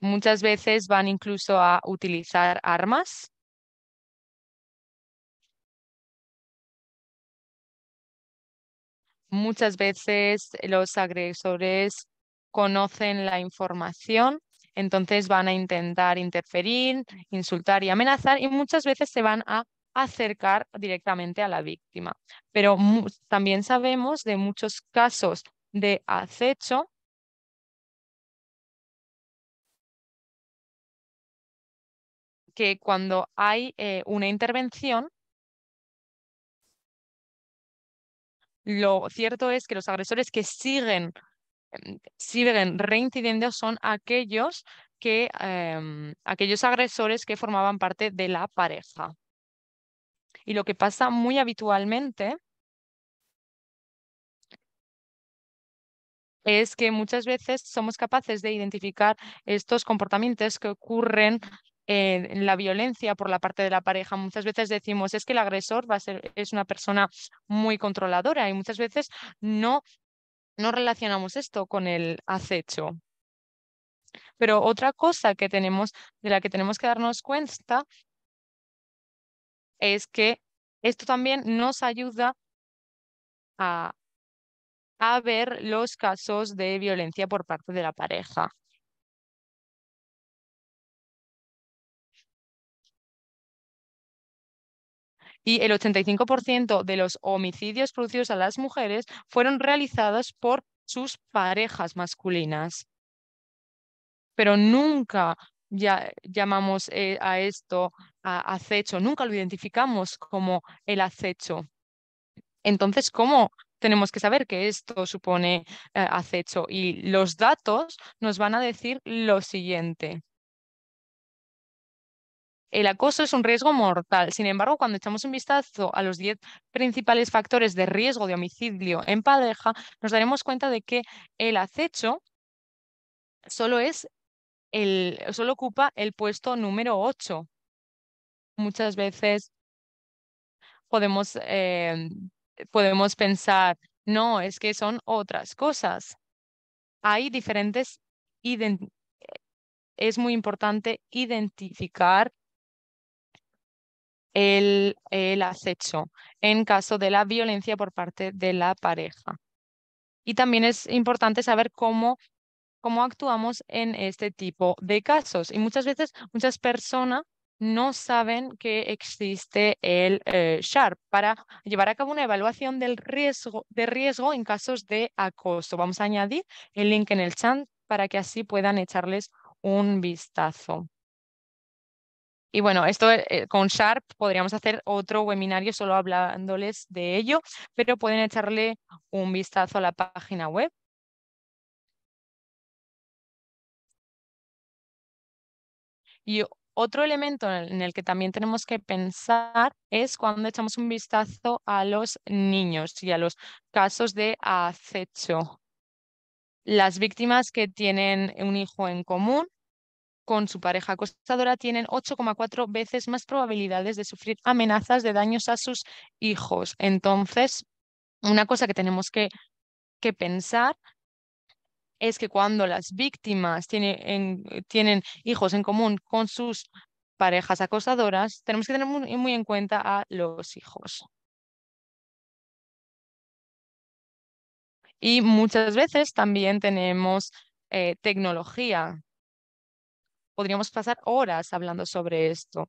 Muchas veces van incluso a utilizar armas Muchas veces los agresores conocen la información, entonces van a intentar interferir, insultar y amenazar y muchas veces se van a acercar directamente a la víctima. Pero también sabemos de muchos casos de acecho que cuando hay eh, una intervención, Lo cierto es que los agresores que siguen, em, siguen reincidiendo son aquellos, que, em, aquellos agresores que formaban parte de la pareja. Y lo que pasa muy habitualmente es que muchas veces somos capaces de identificar estos comportamientos que ocurren la violencia por la parte de la pareja. Muchas veces decimos es que el agresor va a ser, es una persona muy controladora y muchas veces no, no relacionamos esto con el acecho. Pero otra cosa que tenemos, de la que tenemos que darnos cuenta es que esto también nos ayuda a, a ver los casos de violencia por parte de la pareja. y el 85% de los homicidios producidos a las mujeres fueron realizados por sus parejas masculinas. Pero nunca ya, llamamos eh, a esto a, acecho, nunca lo identificamos como el acecho. Entonces, ¿cómo tenemos que saber que esto supone eh, acecho? Y los datos nos van a decir lo siguiente. El acoso es un riesgo mortal. Sin embargo, cuando echamos un vistazo a los 10 principales factores de riesgo de homicidio en pareja, nos daremos cuenta de que el acecho solo es el, solo ocupa el puesto número 8. Muchas veces podemos, eh, podemos pensar, no, es que son otras cosas. Hay diferentes es muy importante identificar el, acecho en caso de la violencia por parte de la pareja. Y también es importante saber cómo actuamos en este tipo de casos. Y muchas veces muchas personas no saben que existe el eh, SHARP para llevar a cabo una evaluación del riesgo, de riesgo en casos de acoso. Vamos a añadir el link en el chat para que así puedan echarles un vistazo. Y bueno, esto eh, con Sharp podríamos hacer otro webinario solo hablándoles de ello, pero pueden echarle un vistazo a la página web. Y otro elemento en el que también tenemos que pensar es cuando echamos un vistazo a los niños y a los casos de acecho. Las víctimas que tienen un hijo en común con su pareja acosadora tienen 8,4 veces más probabilidades de sufrir amenazas de daños a sus hijos. Entonces, una cosa que tenemos que, pensar es que cuando las víctimas tienen, tienen hijos en común con sus parejas acosadoras, tenemos que tener muy, en cuenta a los hijos. Y muchas veces también tenemos eh, tecnología podríamos pasar horas hablando sobre esto.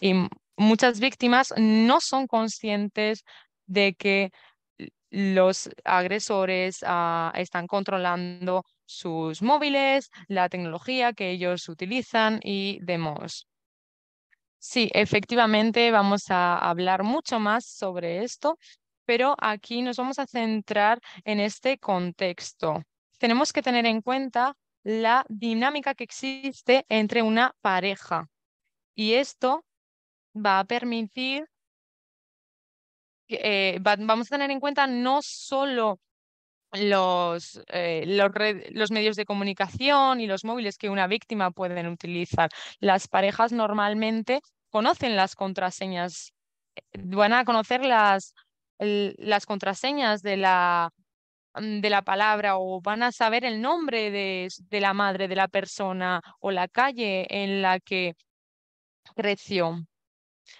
Y muchas víctimas no son conscientes de que los agresores ah, están controlando sus móviles, la tecnología que ellos utilizan y demás. Sí, efectivamente vamos a hablar mucho más sobre esto, pero aquí nos vamos a centrar en este contexto. Tenemos que tener en cuenta la dinámica que existe entre una pareja. Y esto va a permitir, eh, vamos a tener en cuenta no solo los, eh, los, medios de comunicación y los móviles que una víctima pueden utilizar. Las parejas normalmente conocen las contraseñas, eh, van a conocer las, las contraseñas de la Mm, de la palabra o van a saber el nombre de, la madre de la persona o la calle en la que creció.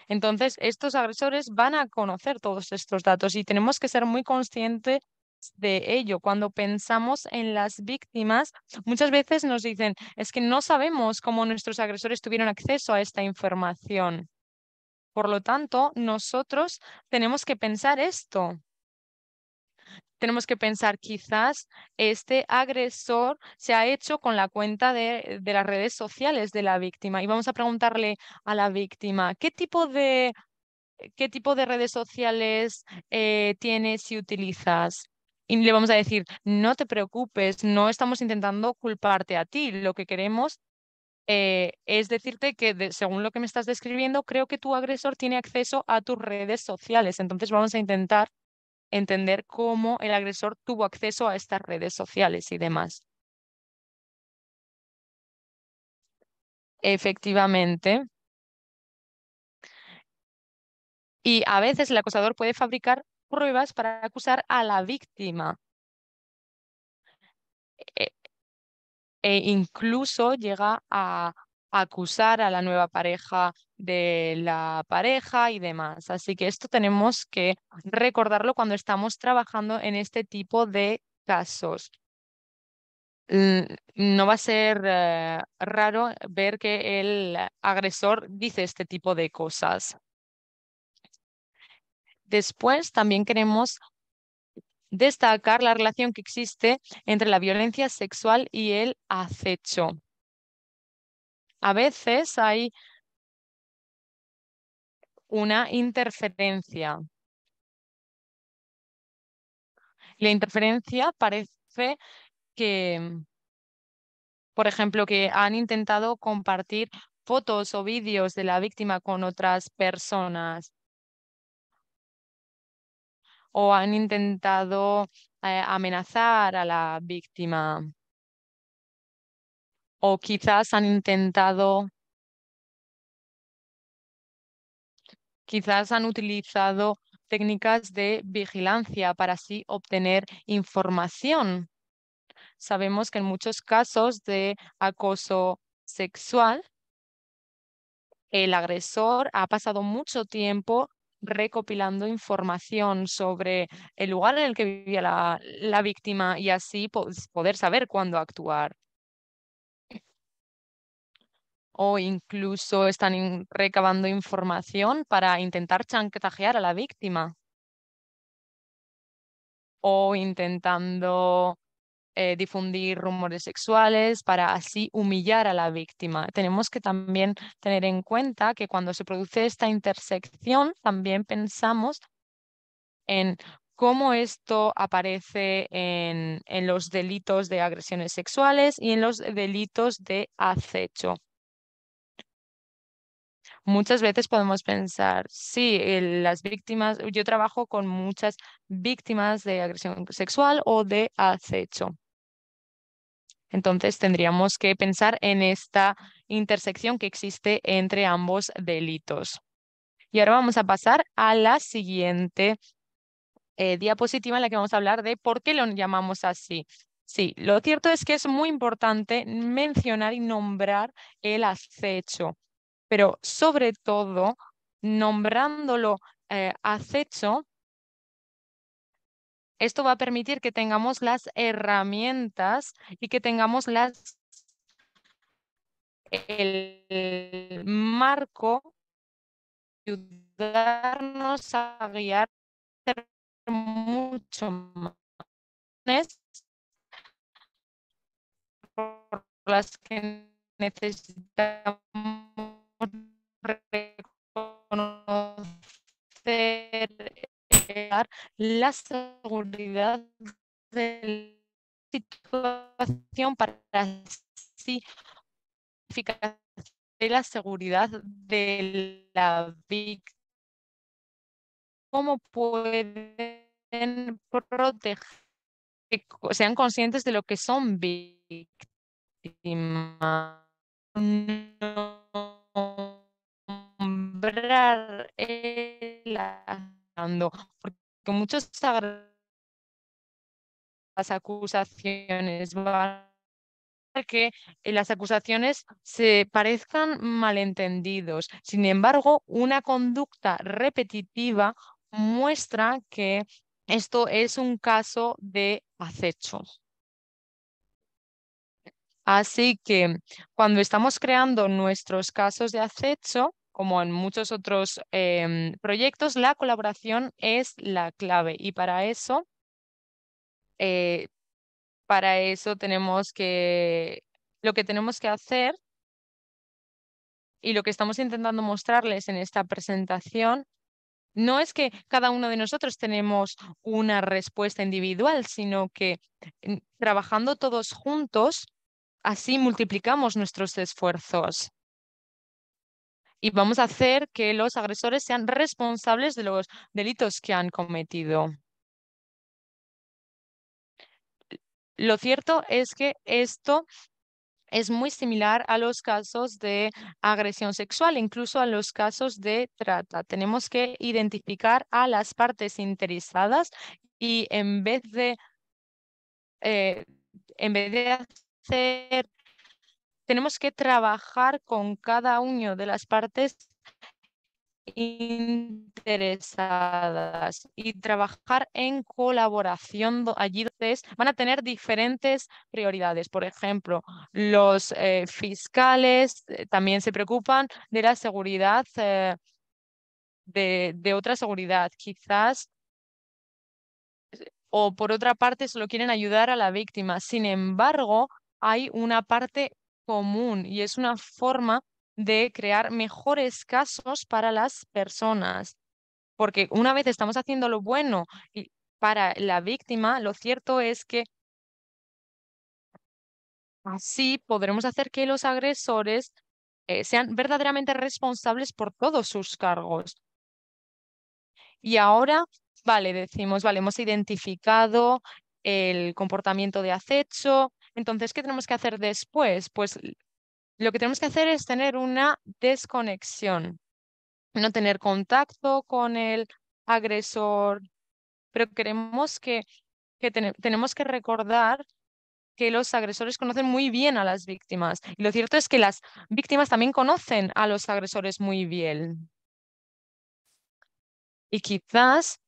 Entonces, estos agresores van a conocer todos estos datos y tenemos que ser muy conscientes de ello. Cuando pensamos en las víctimas, muchas veces nos dicen, es que no sabemos cómo nuestros agresores tuvieron acceso a esta información. Por lo tanto, nosotros tenemos que pensar esto tenemos que pensar quizás este agresor se ha hecho con la cuenta de, las redes sociales de la víctima y vamos a preguntarle a la víctima qué tipo de, qué tipo de redes sociales eh, tienes y utilizas. Y le vamos a decir, no te preocupes, no estamos intentando culparte a ti, lo que queremos eh, es decirte que según lo que me estás describiendo, creo que tu agresor tiene acceso a tus redes sociales. Entonces vamos a intentar entender cómo el agresor tuvo acceso a estas redes sociales y demás. Efectivamente. Y a veces el acusador puede fabricar pruebas para acusar a la víctima. E, e incluso llega a acusar a la nueva pareja de la pareja y demás. Así que esto tenemos que recordarlo cuando estamos trabajando en este tipo de casos. No va a ser eh, raro ver que el agresor dice este tipo de cosas. Después también queremos destacar la relación que existe entre la violencia sexual y el acecho a veces hay una interferencia. La interferencia parece que, por ejemplo, que han intentado compartir fotos o vídeos de la víctima con otras personas o han intentado eh, amenazar a la víctima o quizás han intentado, quizás han utilizado técnicas de vigilancia para así obtener información. Sabemos que en muchos casos de acoso sexual, el agresor ha pasado mucho tiempo recopilando información sobre el lugar en el que vivía la, víctima y así pues, poder saber cuándo actuar o incluso están recabando información para intentar chantajear a la víctima o intentando eh, difundir rumores sexuales para así humillar a la víctima. Tenemos que también tener en cuenta que cuando se produce esta intersección, también pensamos en cómo esto aparece en, los delitos de agresiones sexuales y en los delitos de acecho. Muchas veces podemos pensar, sí, las víctimas, yo trabajo con muchas víctimas de agresión sexual o de acecho. Entonces tendríamos que pensar en esta intersección que existe entre ambos delitos. Y ahora vamos a pasar a la siguiente eh, diapositiva en la que vamos a hablar de por qué lo llamamos así. Sí, lo cierto es que es muy importante mencionar y nombrar el acecho, pero sobre todo nombrándolo eh, acecho, esto va a permitir que tengamos las herramientas y que tengamos las, el, marco marco ayudarnos a guiar mucho más por las que necesitamos reconocer la seguridad de la situación para así de la seguridad de la víctima. ¿Cómo pueden proteger que sean conscientes de lo que son víctimas? nombrar el porque muchas las acusaciones que las acusaciones se parezcan malentendidos. Sin embargo, una conducta repetitiva muestra que esto es un caso de acecho. Así que cuando estamos creando nuestros casos de acecho, como en muchos otros em, proyectos, la colaboración es la clave y para eso, eh, para eso tenemos que, lo que tenemos que hacer y lo que estamos intentando mostrarles en esta presentación no es que cada uno de nosotros tenemos una respuesta individual, sino que mm, trabajando todos juntos Así multiplicamos nuestros esfuerzos y vamos a hacer que los agresores sean responsables de los delitos que han cometido. Lo cierto es que esto es muy similar a los casos de agresión sexual, incluso a los casos de trata. Tenemos que identificar a las partes interesadas y en vez de, eh, en vez de tenemos que trabajar con cada una de las partes interesadas y trabajar en colaboración allí donde van a tener diferentes prioridades. Por ejemplo, los eh, fiscales eh, también se preocupan de la seguridad, eh, de, de otra seguridad. Quizás o por otra parte solo quieren ayudar a la víctima. Sin embargo, hay una parte común y es una forma de crear mejores casos para las personas. Porque una vez estamos haciendo lo bueno y para la víctima, lo cierto es que así podremos hacer que los agresores eh, sean verdaderamente responsables por todos sus cargos. Y ahora, vale, decimos, vale, hemos identificado el comportamiento de acecho, entonces, ¿qué tenemos que hacer después? Pues lo que tenemos que hacer es tener una desconexión, no tener contacto con el agresor, pero queremos que, tenemos que recordar que los agresores conocen muy bien a las víctimas. Y lo cierto es que las víctimas también conocen a los agresores muy bien. Y quizás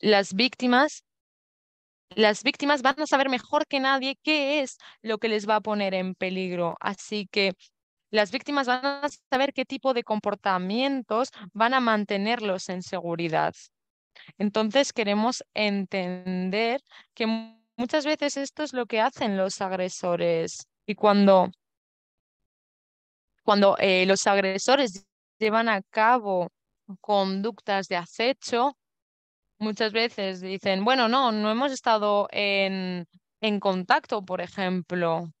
las víctimas las víctimas van a saber mejor que nadie qué es lo que les va a poner en peligro. Así que las víctimas van a saber qué tipo de comportamientos van a mantenerlos en seguridad. Entonces queremos entender que muchas veces esto es lo que hacen los agresores y cuando, cuando eh, los agresores llevan a cabo conductas de acecho muchas veces dicen, bueno, no, no hemos estado en, en contacto, por ejemplo.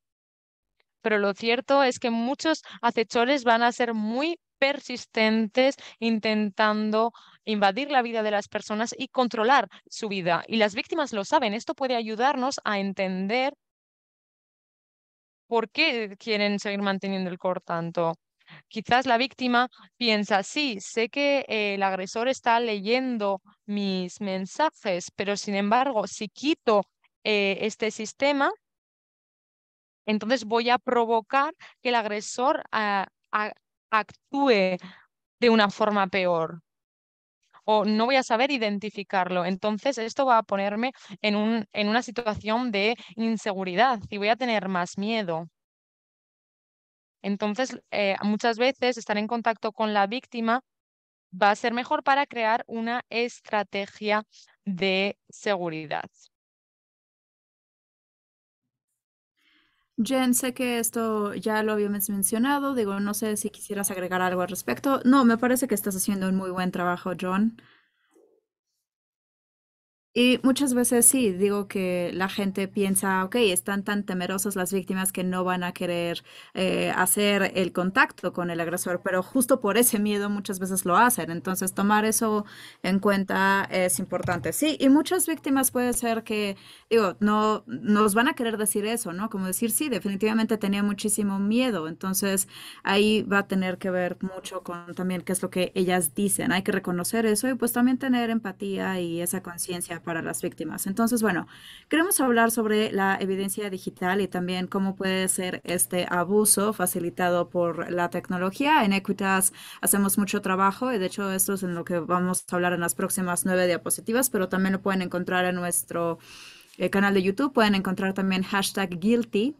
Pero lo cierto es que muchos acechores van a ser muy persistentes intentando invadir la vida de las personas y controlar su vida. Y las víctimas lo saben. Esto puede ayudarnos a entender por qué quieren seguir manteniendo el core tanto. Quizás la víctima piensa, sí, sé que eh, el agresor está leyendo mis mensajes, pero sin embargo, si quito eh, este sistema, entonces voy a provocar que el agresor ah, actúe de una forma peor o no voy a saber identificarlo. Entonces esto va a ponerme en una situación de inseguridad y voy a tener más miedo. Entonces, eh, muchas veces estar en contacto con la víctima va a ser mejor para crear una estrategia de seguridad. Jen, sé que esto ya lo habíamos mencionado, digo, no sé si quisieras agregar algo al respecto. No, me parece que estás haciendo un muy buen trabajo, John. Y muchas veces sí, digo que la gente piensa, ok, están tan temerosas las víctimas que no van a querer eh, hacer el contacto con el agresor, pero justo por ese miedo muchas veces lo hacen. Entonces, tomar eso en cuenta es importante. Sí, y muchas víctimas puede ser que, digo, no nos van a querer decir eso, ¿no? Como decir, sí, definitivamente tenía muchísimo miedo. Entonces, ahí va a tener que ver mucho con también qué es lo que ellas dicen. Hay que reconocer eso y pues también tener empatía y esa conciencia para las víctimas. Entonces, bueno, queremos hablar sobre la evidencia digital y también cómo puede ser este abuso facilitado por la tecnología. En Equitas hacemos mucho trabajo y de hecho esto es en lo que vamos a hablar en las próximas nueve diapositivas, pero también lo pueden encontrar en nuestro... Eh, canal de YouTube pueden encontrar también hashtag guilty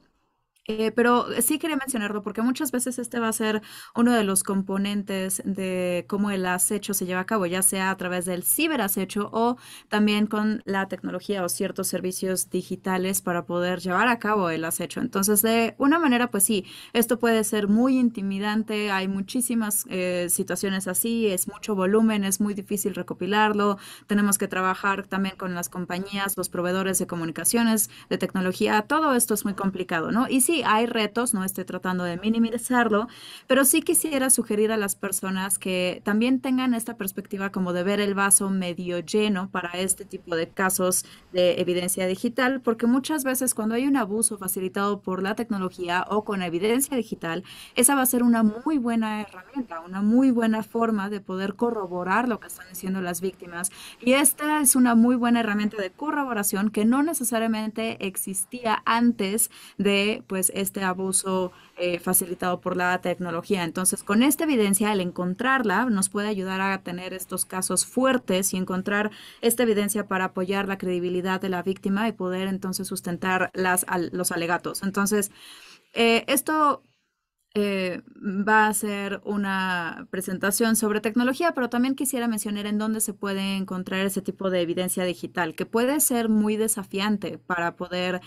eh, pero sí quería mencionarlo porque muchas veces este va a ser uno de los componentes de cómo el acecho se lleva a cabo, ya sea a través del ciberacecho o también con la tecnología o ciertos servicios digitales para poder llevar a cabo el acecho. Entonces, de una manera, pues sí, esto puede ser muy intimidante, hay muchísimas eh, situaciones así, es mucho volumen, es muy difícil recopilarlo, tenemos que trabajar también con las compañías, los proveedores de comunicaciones, de tecnología, todo esto es muy complicado, ¿no? Y sí, hay retos, no estoy tratando de minimizarlo, pero sí quisiera sugerir a las personas que también tengan esta perspectiva como de ver el vaso medio lleno para este tipo de casos de evidencia digital, porque muchas veces cuando hay un abuso facilitado por la tecnología o con evidencia digital, esa va a ser una muy buena herramienta, una muy buena forma de poder corroborar lo que están diciendo las víctimas. Y esta es una muy buena herramienta de corroboración que no necesariamente existía antes de pues este abuso eh, facilitado por la tecnología. Entonces, con esta evidencia, al encontrarla nos puede ayudar a tener estos casos fuertes y encontrar esta evidencia para apoyar la credibilidad de la víctima y poder entonces sustentar los alegatos. Entonces, eh, esto eh, va a ser una presentación sobre tecnología, pero también quisiera mencionar en dónde se puede encontrar ese tipo de evidencia digital, que puede ser muy desafiante para poder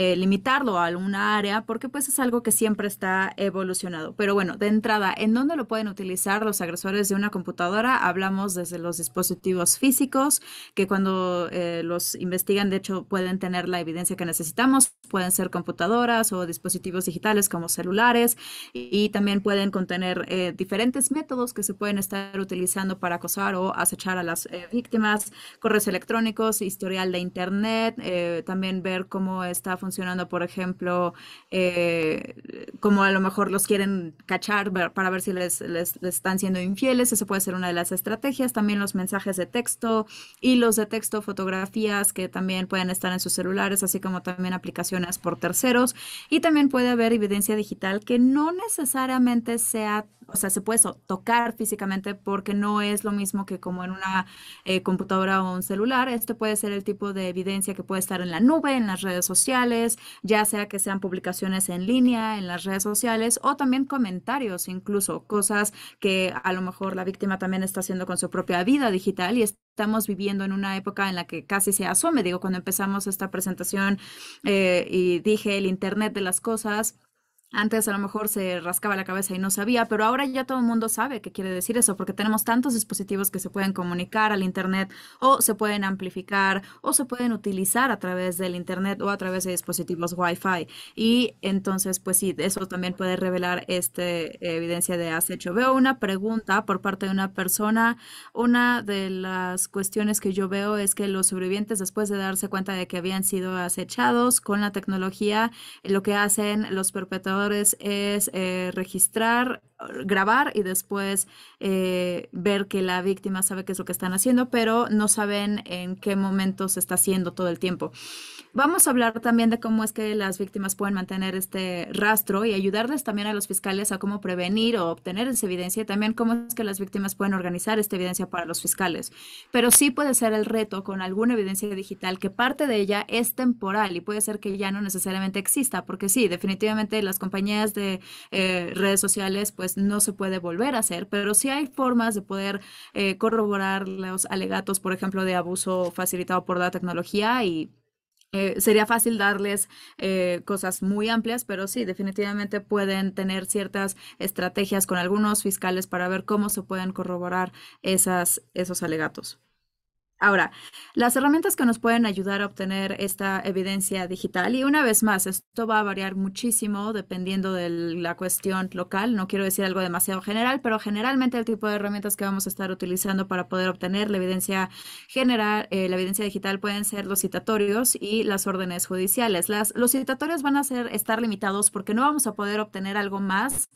eh, limitarlo a alguna área porque pues es algo que siempre está evolucionado. Pero bueno, de entrada, ¿en dónde lo pueden utilizar los agresores de una computadora? Hablamos desde los dispositivos físicos, que cuando eh, los investigan, de hecho, pueden tener la evidencia que necesitamos, pueden ser computadoras o dispositivos digitales como celulares y, también pueden contener eh, diferentes métodos que se pueden estar utilizando para acosar o acechar a las víctimas, correos electrónicos, historial de Internet, también ver cómo está funcionando funcionando, por ejemplo, eh, como a lo mejor los quieren cachar para ver si les, les, están siendo infieles, eso puede ser una de las estrategias, también los mensajes de texto, y los de texto, fotografías que también pueden estar en sus celulares, así como también aplicaciones por terceros, y también puede haber evidencia digital que no necesariamente sea, o sea, se puede tocar físicamente porque no es lo mismo que como en una eh, computadora o un celular, este puede ser el tipo de evidencia que puede estar en la nube, en las redes sociales, ya sea que sean publicaciones en línea, en las redes sociales o también comentarios, incluso cosas que a lo mejor la víctima también está haciendo con su propia vida digital y estamos viviendo en una época en la que casi se asome, digo, cuando empezamos esta presentación eh, y dije el Internet de las Cosas antes a lo mejor se rascaba la cabeza y no sabía, pero ahora ya todo el mundo sabe qué quiere decir eso, porque tenemos tantos dispositivos que se pueden comunicar al Internet o se pueden amplificar o se pueden utilizar a través del Internet o a través de dispositivos Wi-Fi. Y entonces, pues sí, eso también puede revelar esta evidencia de acecho. Veo una pregunta por parte de una persona. Una de las cuestiones que yo veo es que los sobrevivientes, después de darse cuenta de que habían sido acechados con la tecnología, lo que hacen los perpetradores es eh, registrar grabar y después eh, ver que la víctima sabe qué es lo que están haciendo, pero no saben en qué momento se está haciendo todo el tiempo. Vamos a hablar también de cómo es que las víctimas pueden mantener este rastro y ayudarles también a los fiscales a cómo prevenir o obtener esa evidencia y también cómo es que las víctimas pueden organizar esta evidencia para los fiscales. Pero sí puede ser el reto con alguna evidencia digital que parte de ella es temporal y puede ser que ya no necesariamente exista, porque sí, definitivamente las compañías de eh, redes sociales pues pues, no se puede volver a hacer, pero sí hay formas de poder eh, corroborar los alegatos, por ejemplo, de abuso facilitado por la tecnología y eh, sería fácil darles eh, cosas muy amplias, pero sí, definitivamente pueden tener ciertas estrategias con algunos fiscales para ver cómo se pueden corroborar esas, esos alegatos. Ahora, las herramientas que nos pueden ayudar a obtener esta evidencia digital, y una vez más, esto va a variar muchísimo dependiendo de la cuestión local, no quiero decir algo demasiado general, pero generalmente el tipo de herramientas que vamos a estar utilizando para poder obtener la evidencia general, eh, la evidencia digital pueden ser los citatorios y las órdenes judiciales. Las, los citatorios van a ser, estar limitados porque no vamos a poder obtener algo más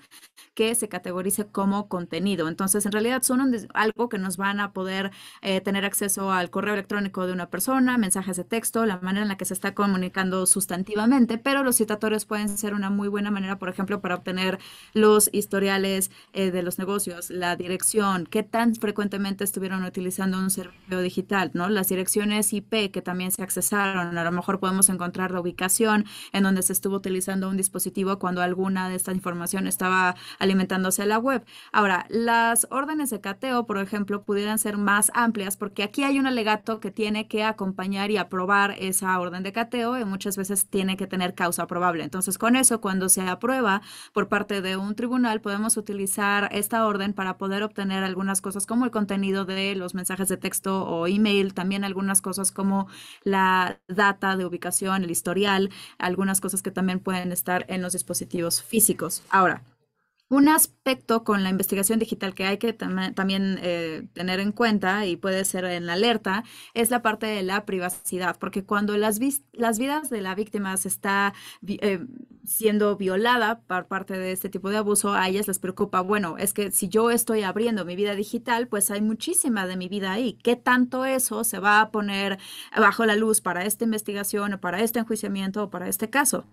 que se categorice como contenido. Entonces, en realidad son algo que nos van a poder eh, tener acceso al correo electrónico de una persona, mensajes de texto, la manera en la que se está comunicando sustantivamente, pero los citatorios pueden ser una muy buena manera, por ejemplo, para obtener los historiales eh, de los negocios, la dirección, qué tan frecuentemente estuvieron utilizando un servicio digital, ¿no? Las direcciones IP que también se accesaron, a lo mejor podemos encontrar la ubicación en donde se estuvo utilizando un dispositivo cuando alguna de esta información estaba alimentándose a la web. Ahora, las órdenes de cateo, por ejemplo, pudieran ser más amplias porque aquí hay un un alegato que tiene que acompañar y aprobar esa orden de cateo y eh, muchas veces tiene que tener causa probable. Entonces, con eso, cuando se aprueba por parte de un tribunal, podemos utilizar esta orden para poder obtener algunas cosas como el contenido de los mensajes de texto o email, también algunas cosas como la data de ubicación, el historial, algunas cosas que también pueden estar en los dispositivos físicos. Ahora, un aspecto con la investigación digital que hay que también eh, tener en cuenta y puede ser en la alerta es la parte de la privacidad, porque cuando las, vidas de la víctima se está eh, siendo violada por parte de este tipo de abuso, a ellas les preocupa, bueno, es que si yo estoy abriendo mi vida digital, pues hay muchísima de mi vida ahí. ¿Qué tanto eso se va a poner bajo la luz para esta investigación o para este enjuiciamiento o para este caso?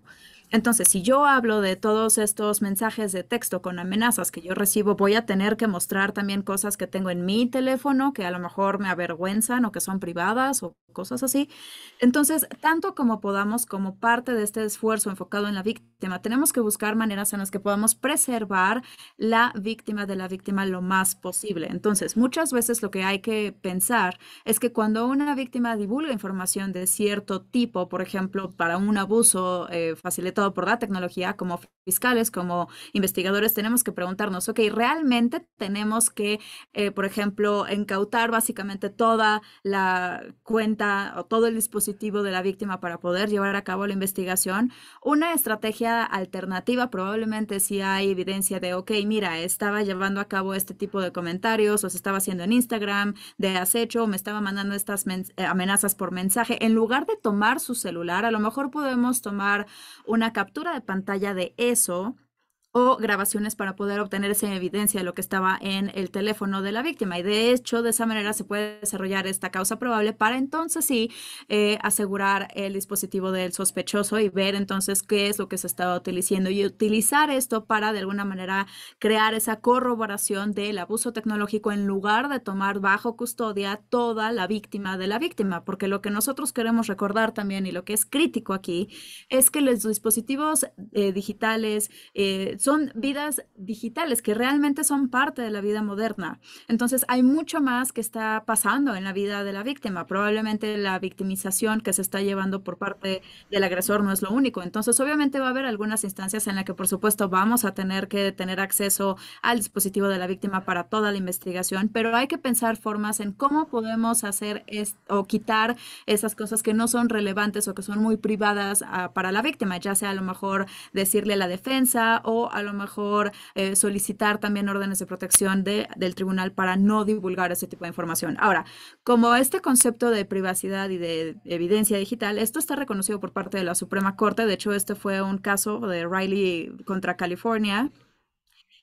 Entonces, si yo hablo de todos estos mensajes de texto con amenazas que yo recibo, voy a tener que mostrar también cosas que tengo en mi teléfono, que a lo mejor me avergüenzan o que son privadas o cosas así. Entonces, tanto como podamos, como parte de este esfuerzo enfocado en la víctima, tenemos que buscar maneras en las que podamos preservar la víctima de la víctima lo más posible. Entonces, muchas veces lo que hay que pensar es que cuando una víctima divulga información de cierto tipo, por ejemplo, para un abuso eh, por la tecnología, como fiscales, como investigadores, tenemos que preguntarnos, ok, ¿realmente tenemos que, eh, por ejemplo, incautar básicamente toda la cuenta o todo el dispositivo de la víctima para poder llevar a cabo la investigación? Una estrategia alternativa probablemente si hay evidencia de, ok, mira, estaba llevando a cabo este tipo de comentarios o se estaba haciendo en Instagram de acecho o me estaba mandando estas eh, amenazas por mensaje, en lugar de tomar su celular, a lo mejor podemos tomar una captura de pantalla de eso o grabaciones para poder obtener esa evidencia de lo que estaba en el teléfono de la víctima. Y de hecho, de esa manera se puede desarrollar esta causa probable para entonces sí eh, asegurar el dispositivo del sospechoso y ver entonces qué es lo que se estaba utilizando y utilizar esto para de alguna manera crear esa corroboración del abuso tecnológico en lugar de tomar bajo custodia toda la víctima de la víctima. Porque lo que nosotros queremos recordar también y lo que es crítico aquí es que los dispositivos eh, digitales, eh, son vidas digitales que realmente son parte de la vida moderna. Entonces hay mucho más que está pasando en la vida de la víctima. Probablemente la victimización que se está llevando por parte del agresor no es lo único. Entonces obviamente va a haber algunas instancias en las que por supuesto vamos a tener que tener acceso al dispositivo de la víctima para toda la investigación, pero hay que pensar formas en cómo podemos hacer o quitar esas cosas que no son relevantes o que son muy privadas ah, para la víctima, ya sea a lo mejor decirle a la defensa o a lo mejor eh, solicitar también órdenes de protección de, del tribunal para no divulgar ese tipo de información. Ahora, como este concepto de privacidad y de evidencia digital, esto está reconocido por parte de la Suprema Corte. De hecho, este fue un caso de Riley contra California,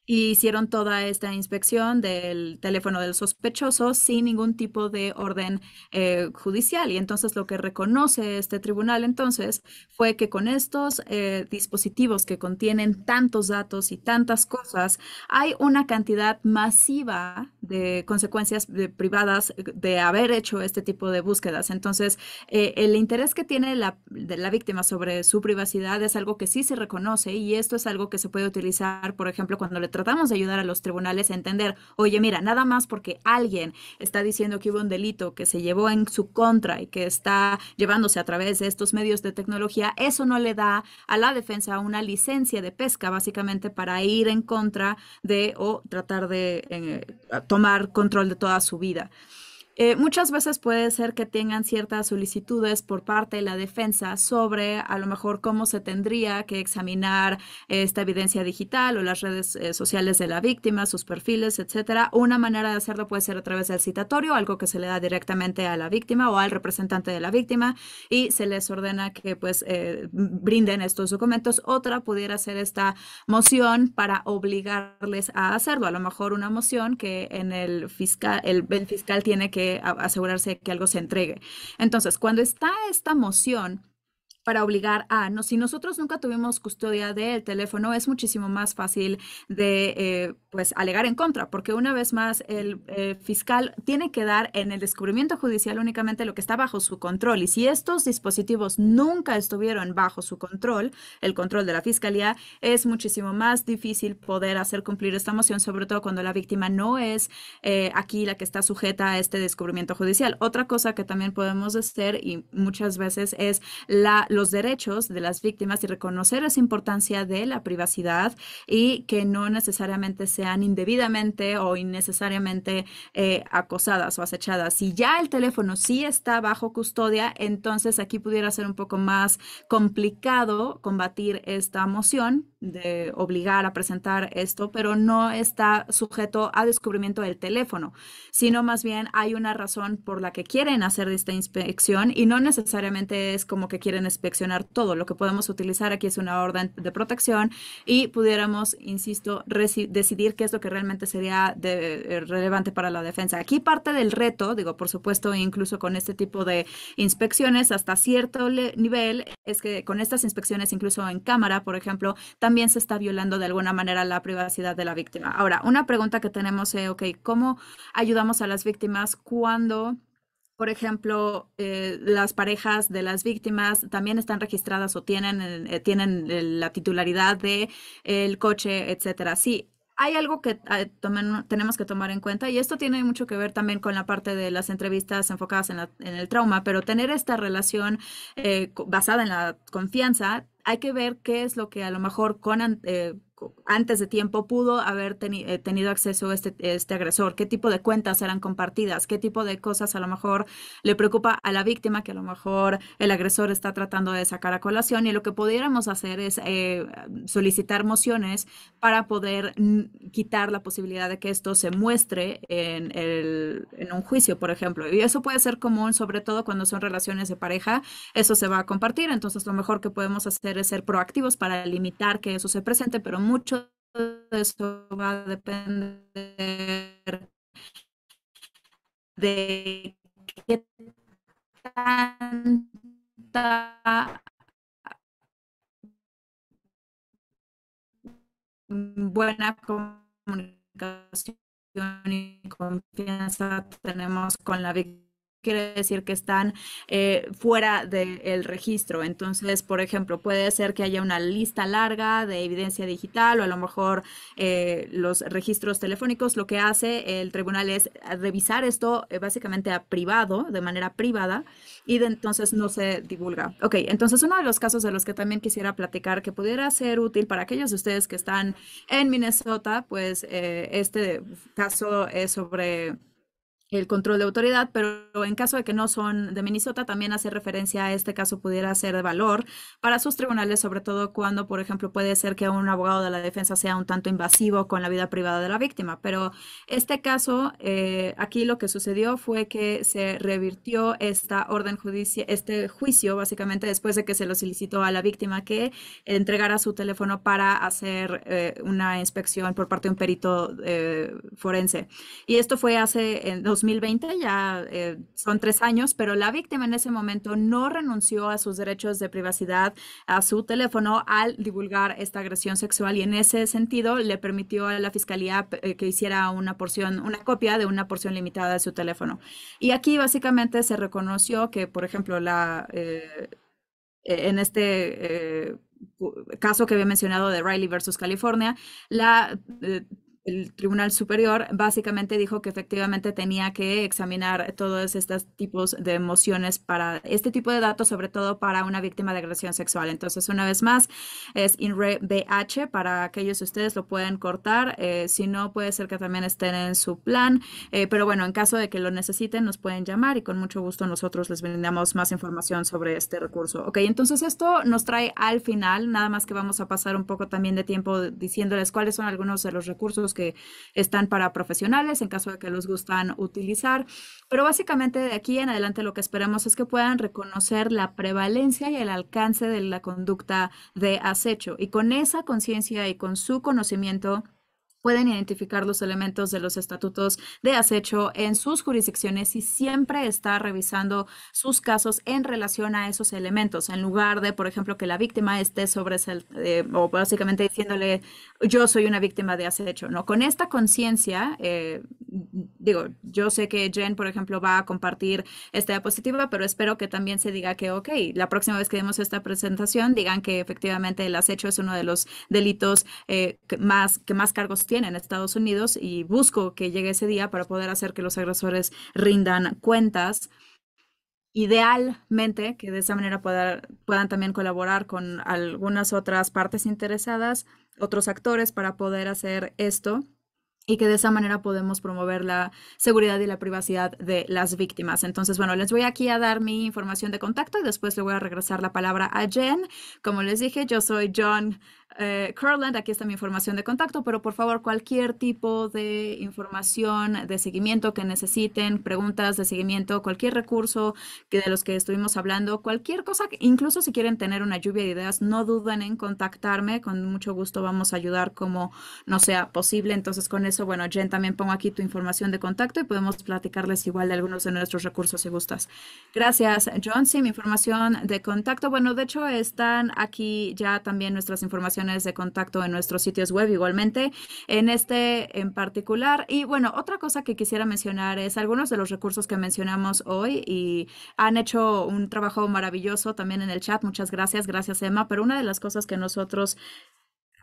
y hicieron toda esta inspección del teléfono del sospechoso sin ningún tipo de orden eh, judicial. Y entonces lo que reconoce este tribunal entonces fue que con estos eh, dispositivos que contienen tantos datos y tantas cosas, hay una cantidad masiva de consecuencias privadas eh, de haber hecho este tipo de búsquedas. Entonces, el interés que tiene la, de la víctima sobre su privacidad es algo que sí se reconoce y esto es algo que se puede utilizar, por ejemplo, cuando le tratamos de ayudar a los tribunales a entender, oye, mira, nada más porque alguien está diciendo que hubo un delito que se llevó en su contra y que está llevándose a través de estos medios de tecnología, eso no le da a la defensa una licencia de pesca, básicamente, para ir en contra de o tratar de eh, tomar control de toda su vida. Eh, muchas veces puede ser que tengan ciertas solicitudes por parte de la defensa sobre a lo mejor cómo se tendría que examinar esta evidencia digital o las redes eh, sociales de la víctima, sus perfiles, etcétera. Una manera de hacerlo puede ser a través del citatorio, algo que se le da directamente a la víctima o al representante de la víctima y se les ordena que pues eh, brinden estos documentos. Otra pudiera ser esta moción para obligarles a hacerlo. A lo mejor una moción que en el fiscal, el fiscal tiene que asegurarse que algo se entregue. Entonces, cuando está esta moción para obligar a, no, si nosotros nunca tuvimos custodia del teléfono, es muchísimo más fácil de... Eh, pues alegar en contra, porque una vez más el eh, fiscal tiene que dar en el descubrimiento judicial únicamente lo que está bajo su control. Y si estos dispositivos nunca estuvieron bajo su control, el control de la fiscalía, es muchísimo más difícil poder hacer cumplir esta moción, sobre todo cuando la víctima no es eh, aquí la que está sujeta a este descubrimiento judicial. Otra cosa que también podemos hacer y muchas veces es la, los derechos de las víctimas y reconocer esa importancia de la privacidad y que no necesariamente sea sean indebidamente o innecesariamente eh, acosadas o acechadas. Si ya el teléfono sí está bajo custodia, entonces aquí pudiera ser un poco más complicado combatir esta moción de obligar a presentar esto, pero no está sujeto a descubrimiento del teléfono, sino más bien hay una razón por la que quieren hacer esta inspección y no necesariamente es como que quieren inspeccionar todo. Lo que podemos utilizar aquí es una orden de protección y pudiéramos, insisto, decidir qué es lo que realmente sería eh, relevante para la defensa. Aquí parte del reto, digo, por supuesto, incluso con este tipo de inspecciones hasta cierto nivel, es que con estas inspecciones, incluso en cámara, por ejemplo, también se está violando de alguna manera la privacidad de la víctima. Ahora, una pregunta que tenemos eh, ok, ¿cómo ayudamos a las víctimas cuando por ejemplo, eh, las parejas de las víctimas también están registradas o tienen, tienen la titularidad del de, coche, etcétera. Sí, hay algo que ah, tenemos que tomar en cuenta y esto tiene mucho que ver también con la parte de las entrevistas enfocadas en, el trauma, pero tener esta relación eh, basada en la confianza, hay que ver qué es lo que a lo mejor con eh, antes de tiempo pudo haber eh, tenido acceso este, este, agresor, qué tipo de cuentas eran compartidas, qué tipo de cosas a lo mejor le preocupa a la víctima que a lo mejor el agresor está tratando de sacar a colación y lo que pudiéramos hacer es eh, solicitar mociones para poder quitar la posibilidad de que esto se muestre en, en un juicio, por ejemplo. Y eso puede ser común, sobre todo cuando son relaciones de pareja, eso se va a compartir, entonces lo mejor que podemos hacer es ser proactivos para limitar que eso se presente, pero mucho de eso va a depender de qué tanta buena comunicación y confianza tenemos con la quiere decir que están eh, fuera del registro. Entonces, por ejemplo, puede ser que haya una lista larga de evidencia digital o a lo mejor eh, los registros telefónicos. Lo que hace el tribunal es revisar esto eh, básicamente a privado, de manera privada, y entonces no se divulga. Ok, entonces uno de los casos de los que también quisiera platicar que pudiera ser útil para aquellos de ustedes que están en Minnesota, pues este caso es sobre el control de autoridad, pero en caso de que no son de Minnesota, también hace referencia a este caso pudiera ser de valor para sus tribunales, sobre todo cuando, por ejemplo, puede ser que un abogado de la defensa sea un tanto invasivo con la vida privada de la víctima. Pero este caso, eh, aquí lo que sucedió fue que se revirtió esta orden judicial, este juicio, básicamente después de que se lo solicitó a la víctima que entregara su teléfono para hacer eh, una inspección por parte de un perito eh, forense. Y esto fue hace en 2020, ya eh, son tres años, pero la víctima en ese momento no renunció a sus derechos de privacidad, a su teléfono, al divulgar esta agresión sexual y en ese sentido le permitió a la fiscalía eh, que hiciera una porción, una copia de una porción limitada de su teléfono. Y aquí básicamente se reconoció que, por ejemplo, la, eh, e-, en este caso que había mencionado de Riley versus California, la el Tribunal Superior básicamente dijo que efectivamente tenía que examinar todos estos tipos de emociones para este tipo de datos, sobre todo para una víctima de agresión sexual. Entonces, una vez más, es INRE BH para aquellos de ustedes lo pueden cortar. Eh, si no, puede ser que también estén en su plan. Eh, pero bueno, en caso de que lo necesiten, nos pueden llamar y con mucho gusto nosotros les brindamos más información sobre este recurso. Ok, entonces esto nos trae al final, nada más que vamos a pasar un poco también de tiempo diciéndoles cuáles son algunos de los recursos que están para profesionales en caso de que los gustan utilizar. Pero básicamente de aquí en adelante lo que esperamos es que puedan reconocer la prevalencia y el alcance de la conducta de acecho. Y con esa conciencia y con su conocimiento, pueden identificar los elementos de los estatutos de acecho en sus jurisdicciones y siempre está revisando sus casos en relación a esos elementos, en lugar de, por ejemplo, que la víctima esté sobre eh, o básicamente diciéndole yo soy una víctima de acecho, ¿no? Con esta conciencia, eh, digo, yo sé que Jen, por ejemplo, va a compartir esta diapositiva, pero espero que también se diga que, ok, la próxima vez que demos esta presentación, digan que efectivamente el acecho es uno de los delitos eh, más, que más cargos tiene en Estados Unidos y busco que llegue ese día para poder hacer que los agresores rindan cuentas. Idealmente, que de esa manera puedan también colaborar con algunas otras partes interesadas, otros actores para poder hacer esto y que de esa manera podemos promover la seguridad y la privacidad de las víctimas. Entonces, bueno, les voy aquí a dar mi información de contacto y después le voy a regresar la palabra a Jen. Como les dije, yo soy John eh, Curland, aquí está mi información de contacto, pero por favor cualquier tipo de información de seguimiento que necesiten, preguntas de seguimiento, cualquier recurso que de los que estuvimos hablando, cualquier cosa, incluso si quieren tener una lluvia de ideas, no duden en contactarme, con mucho gusto vamos a ayudar como no sea posible. Entonces con eso, bueno, Jen, también pongo aquí tu información de contacto y podemos platicarles igual de algunos de nuestros recursos si gustas. Gracias, John. Sí, mi información de contacto, bueno, de hecho están aquí ya también nuestras informaciones de contacto en nuestros sitios web igualmente, en este en particular. Y bueno, otra cosa que quisiera mencionar es algunos de los recursos que mencionamos hoy y han hecho un trabajo maravilloso también en el chat. Muchas gracias, gracias Emma. Pero una de las cosas que nosotros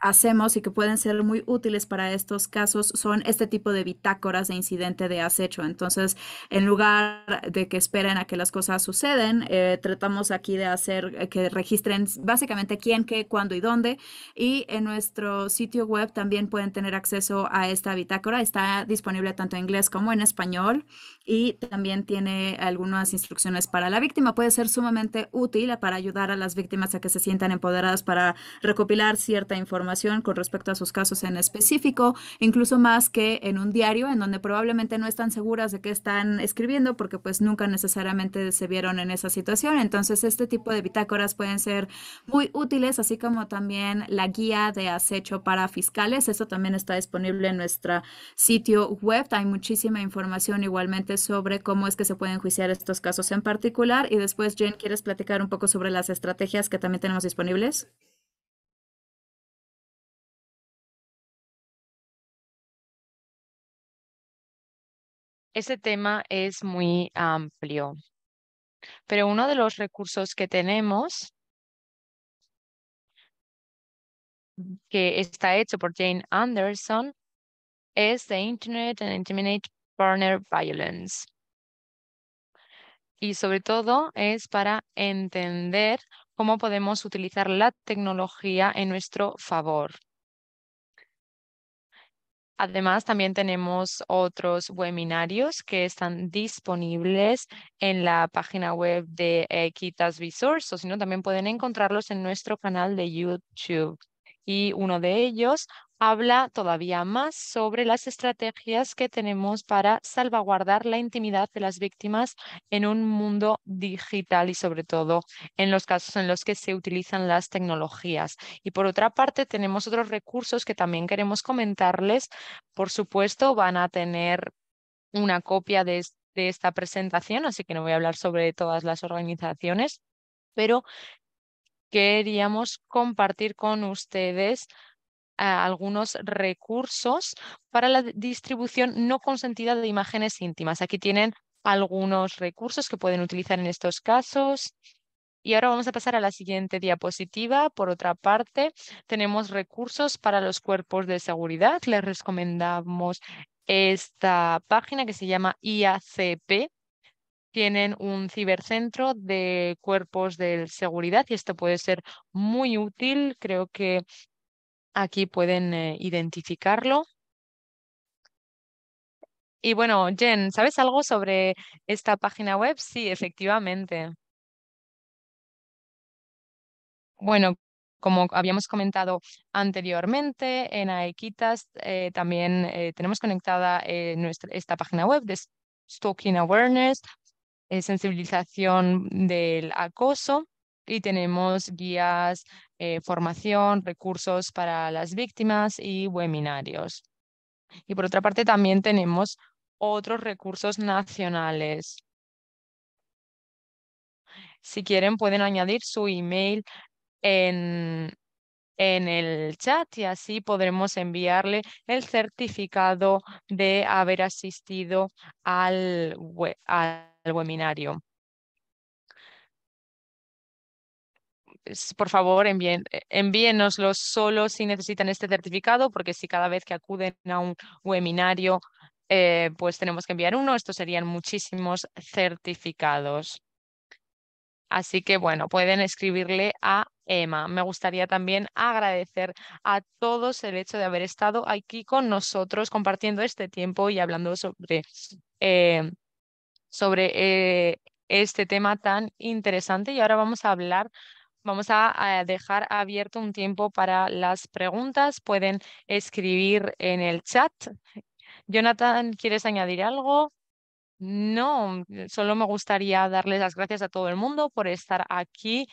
hacemos y que pueden ser muy útiles para estos casos son este tipo de bitácoras de incidente de acecho. Entonces, en lugar de que esperen a que las cosas suceden, eh, tratamos aquí de hacer eh, que registren básicamente quién, qué, cuándo y dónde. Y en nuestro sitio web también pueden tener acceso a esta bitácora. Está disponible tanto en inglés como en español y también tiene algunas instrucciones para la víctima. Puede ser sumamente útil para ayudar a las víctimas a que se sientan empoderadas para recopilar cierta información con respecto a sus casos en específico, incluso más que en un diario en donde probablemente no están seguras de qué están escribiendo porque pues nunca necesariamente se vieron en esa situación. Entonces este tipo de bitácoras pueden ser muy útiles, así como también la guía de acecho para fiscales. Eso también está disponible en nuestro sitio web. Hay muchísima información igualmente sobre cómo es que se pueden juiciar estos casos en particular. Y después, Jane, ¿quieres platicar un poco sobre las estrategias que también tenemos disponibles? Ese tema es muy amplio, pero uno de los recursos que tenemos que está hecho por Jane Anderson es The Internet and Intimidate partner violence. Y sobre todo es para entender cómo podemos utilizar la tecnología en nuestro favor. Además, también tenemos otros webinarios que están disponibles en la página web de Equitas Resources o también pueden encontrarlos en nuestro canal de YouTube. Y uno de ellos habla todavía más sobre las estrategias que tenemos para salvaguardar la intimidad de las víctimas en un mundo digital y sobre todo en los casos en los que se utilizan las tecnologías. Y por otra parte, tenemos otros recursos que también queremos comentarles. Por supuesto, van a tener una copia de, esta presentación, así que no voy a hablar sobre todas las organizaciones, pero queríamos compartir con ustedes algunos recursos para la distribución no consentida de imágenes íntimas. Aquí tienen algunos recursos que pueden utilizar en estos casos. Y ahora vamos a pasar a la siguiente diapositiva. Por otra parte, tenemos recursos para los cuerpos de seguridad. Les recomendamos esta página que se llama IACP. Tienen un cibercentro de cuerpos de seguridad y esto puede ser muy útil. Creo que Aquí pueden eh, identificarlo. Y bueno, Jen, ¿sabes algo sobre esta página web? Sí, efectivamente. Bueno, como habíamos comentado anteriormente, en Aequitas eh, también eh, tenemos conectada nuestra, esta página web de Stalking Awareness, sensibilización del acoso y tenemos guías, eh, formación, recursos para las víctimas y webinarios. Y por otra parte, también tenemos otros recursos nacionales. Si quieren, pueden añadir su email en, el chat y así podremos enviarle el certificado de haber asistido al, al webinario. por favor, envíen, eh, envíenoslo solo si necesitan este certificado, porque si cada vez que acuden a un webinario, eh, pues tenemos que enviar uno, estos serían muchísimos certificados. Así que bueno, pueden escribirle a Emma. Me gustaría también agradecer a todos el hecho de haber estado aquí con nosotros compartiendo este tiempo y hablando sobre, eh, sobre este tema tan interesante. Y ahora vamos a hablar vamos a, dejar abierto un tiempo para las preguntas. Pueden escribir en el chat. Jonathan, ¿quieres añadir algo? No, eh, solo me gustaría darles las gracias a todo el mundo por estar aquí.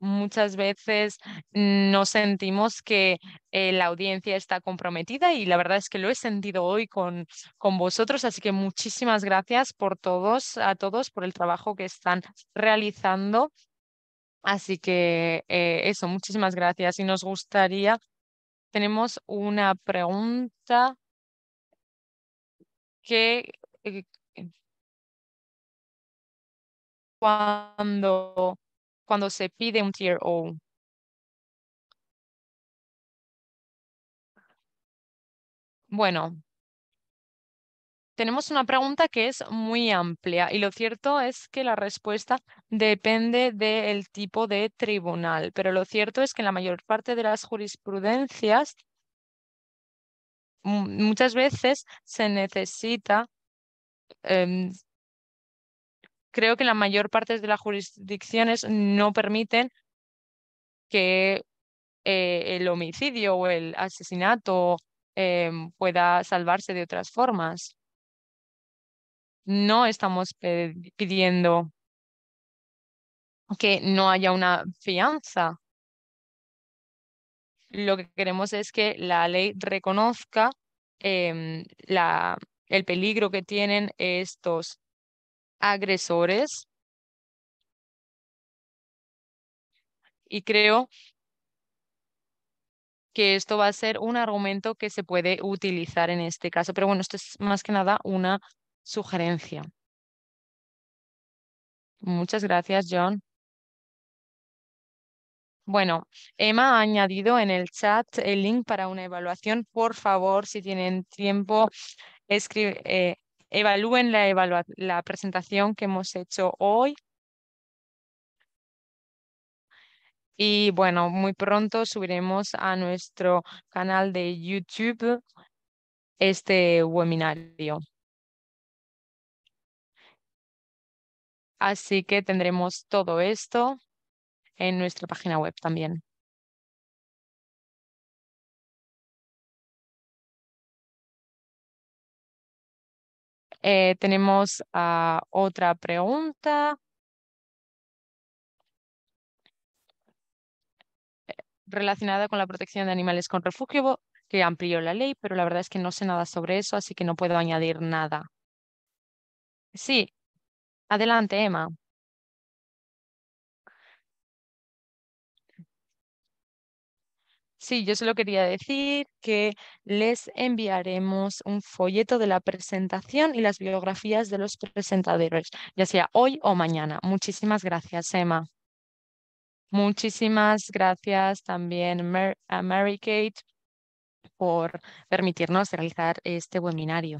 Muchas veces nos sentimos que eh, la audiencia está comprometida y la verdad es que lo he sentido hoy con, con vosotros, así que muchísimas gracias por todos, a todos por el trabajo que están realizando Así que eh, eso, muchísimas gracias. Y nos gustaría, tenemos una pregunta que eh, eh, cuando, cuando se pide un tier O. Bueno, tenemos una pregunta que es muy amplia y lo cierto es que la respuesta depende del tipo de tribunal, pero lo cierto es que en la mayor parte de las jurisprudencias muchas veces se necesita, em, creo que la mayor parte de las jurisdicciones no permiten que eh, el homicidio o el asesinato em, pueda salvarse de otras formas. No estamos pidiendo que no haya una fianza. Lo que queremos es que la ley reconozca em, la, el peligro que tienen estos agresores. Y creo que esto va a ser un argumento que se puede utilizar en este caso. Pero bueno, esto es más que nada una sugerencia. Muchas gracias, John. Bueno, Emma ha añadido en el chat el link para una evaluación. Por favor, si tienen tiempo, eh, evalúen la, la presentación que hemos hecho hoy. Y bueno, muy pronto subiremos a nuestro canal de YouTube este webinario. Así que tendremos todo esto en nuestra página web también. Eh, tenemos ah, otra pregunta. relacionada con la protección de animales con refugio, que amplió la ley, pero la verdad es que no sé nada sobre eso, así que no puedo añadir nada. Sí, Adelante, Emma. Sí, yo solo quería decir que les enviaremos un folleto de la presentación y las biografías de los presentadores, ya sea hoy o mañana. Muchísimas gracias, Emma. Muchísimas gracias también a Mary Kate por permitirnos realizar este webinario.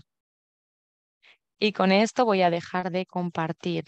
Y con esto voy a dejar de compartir.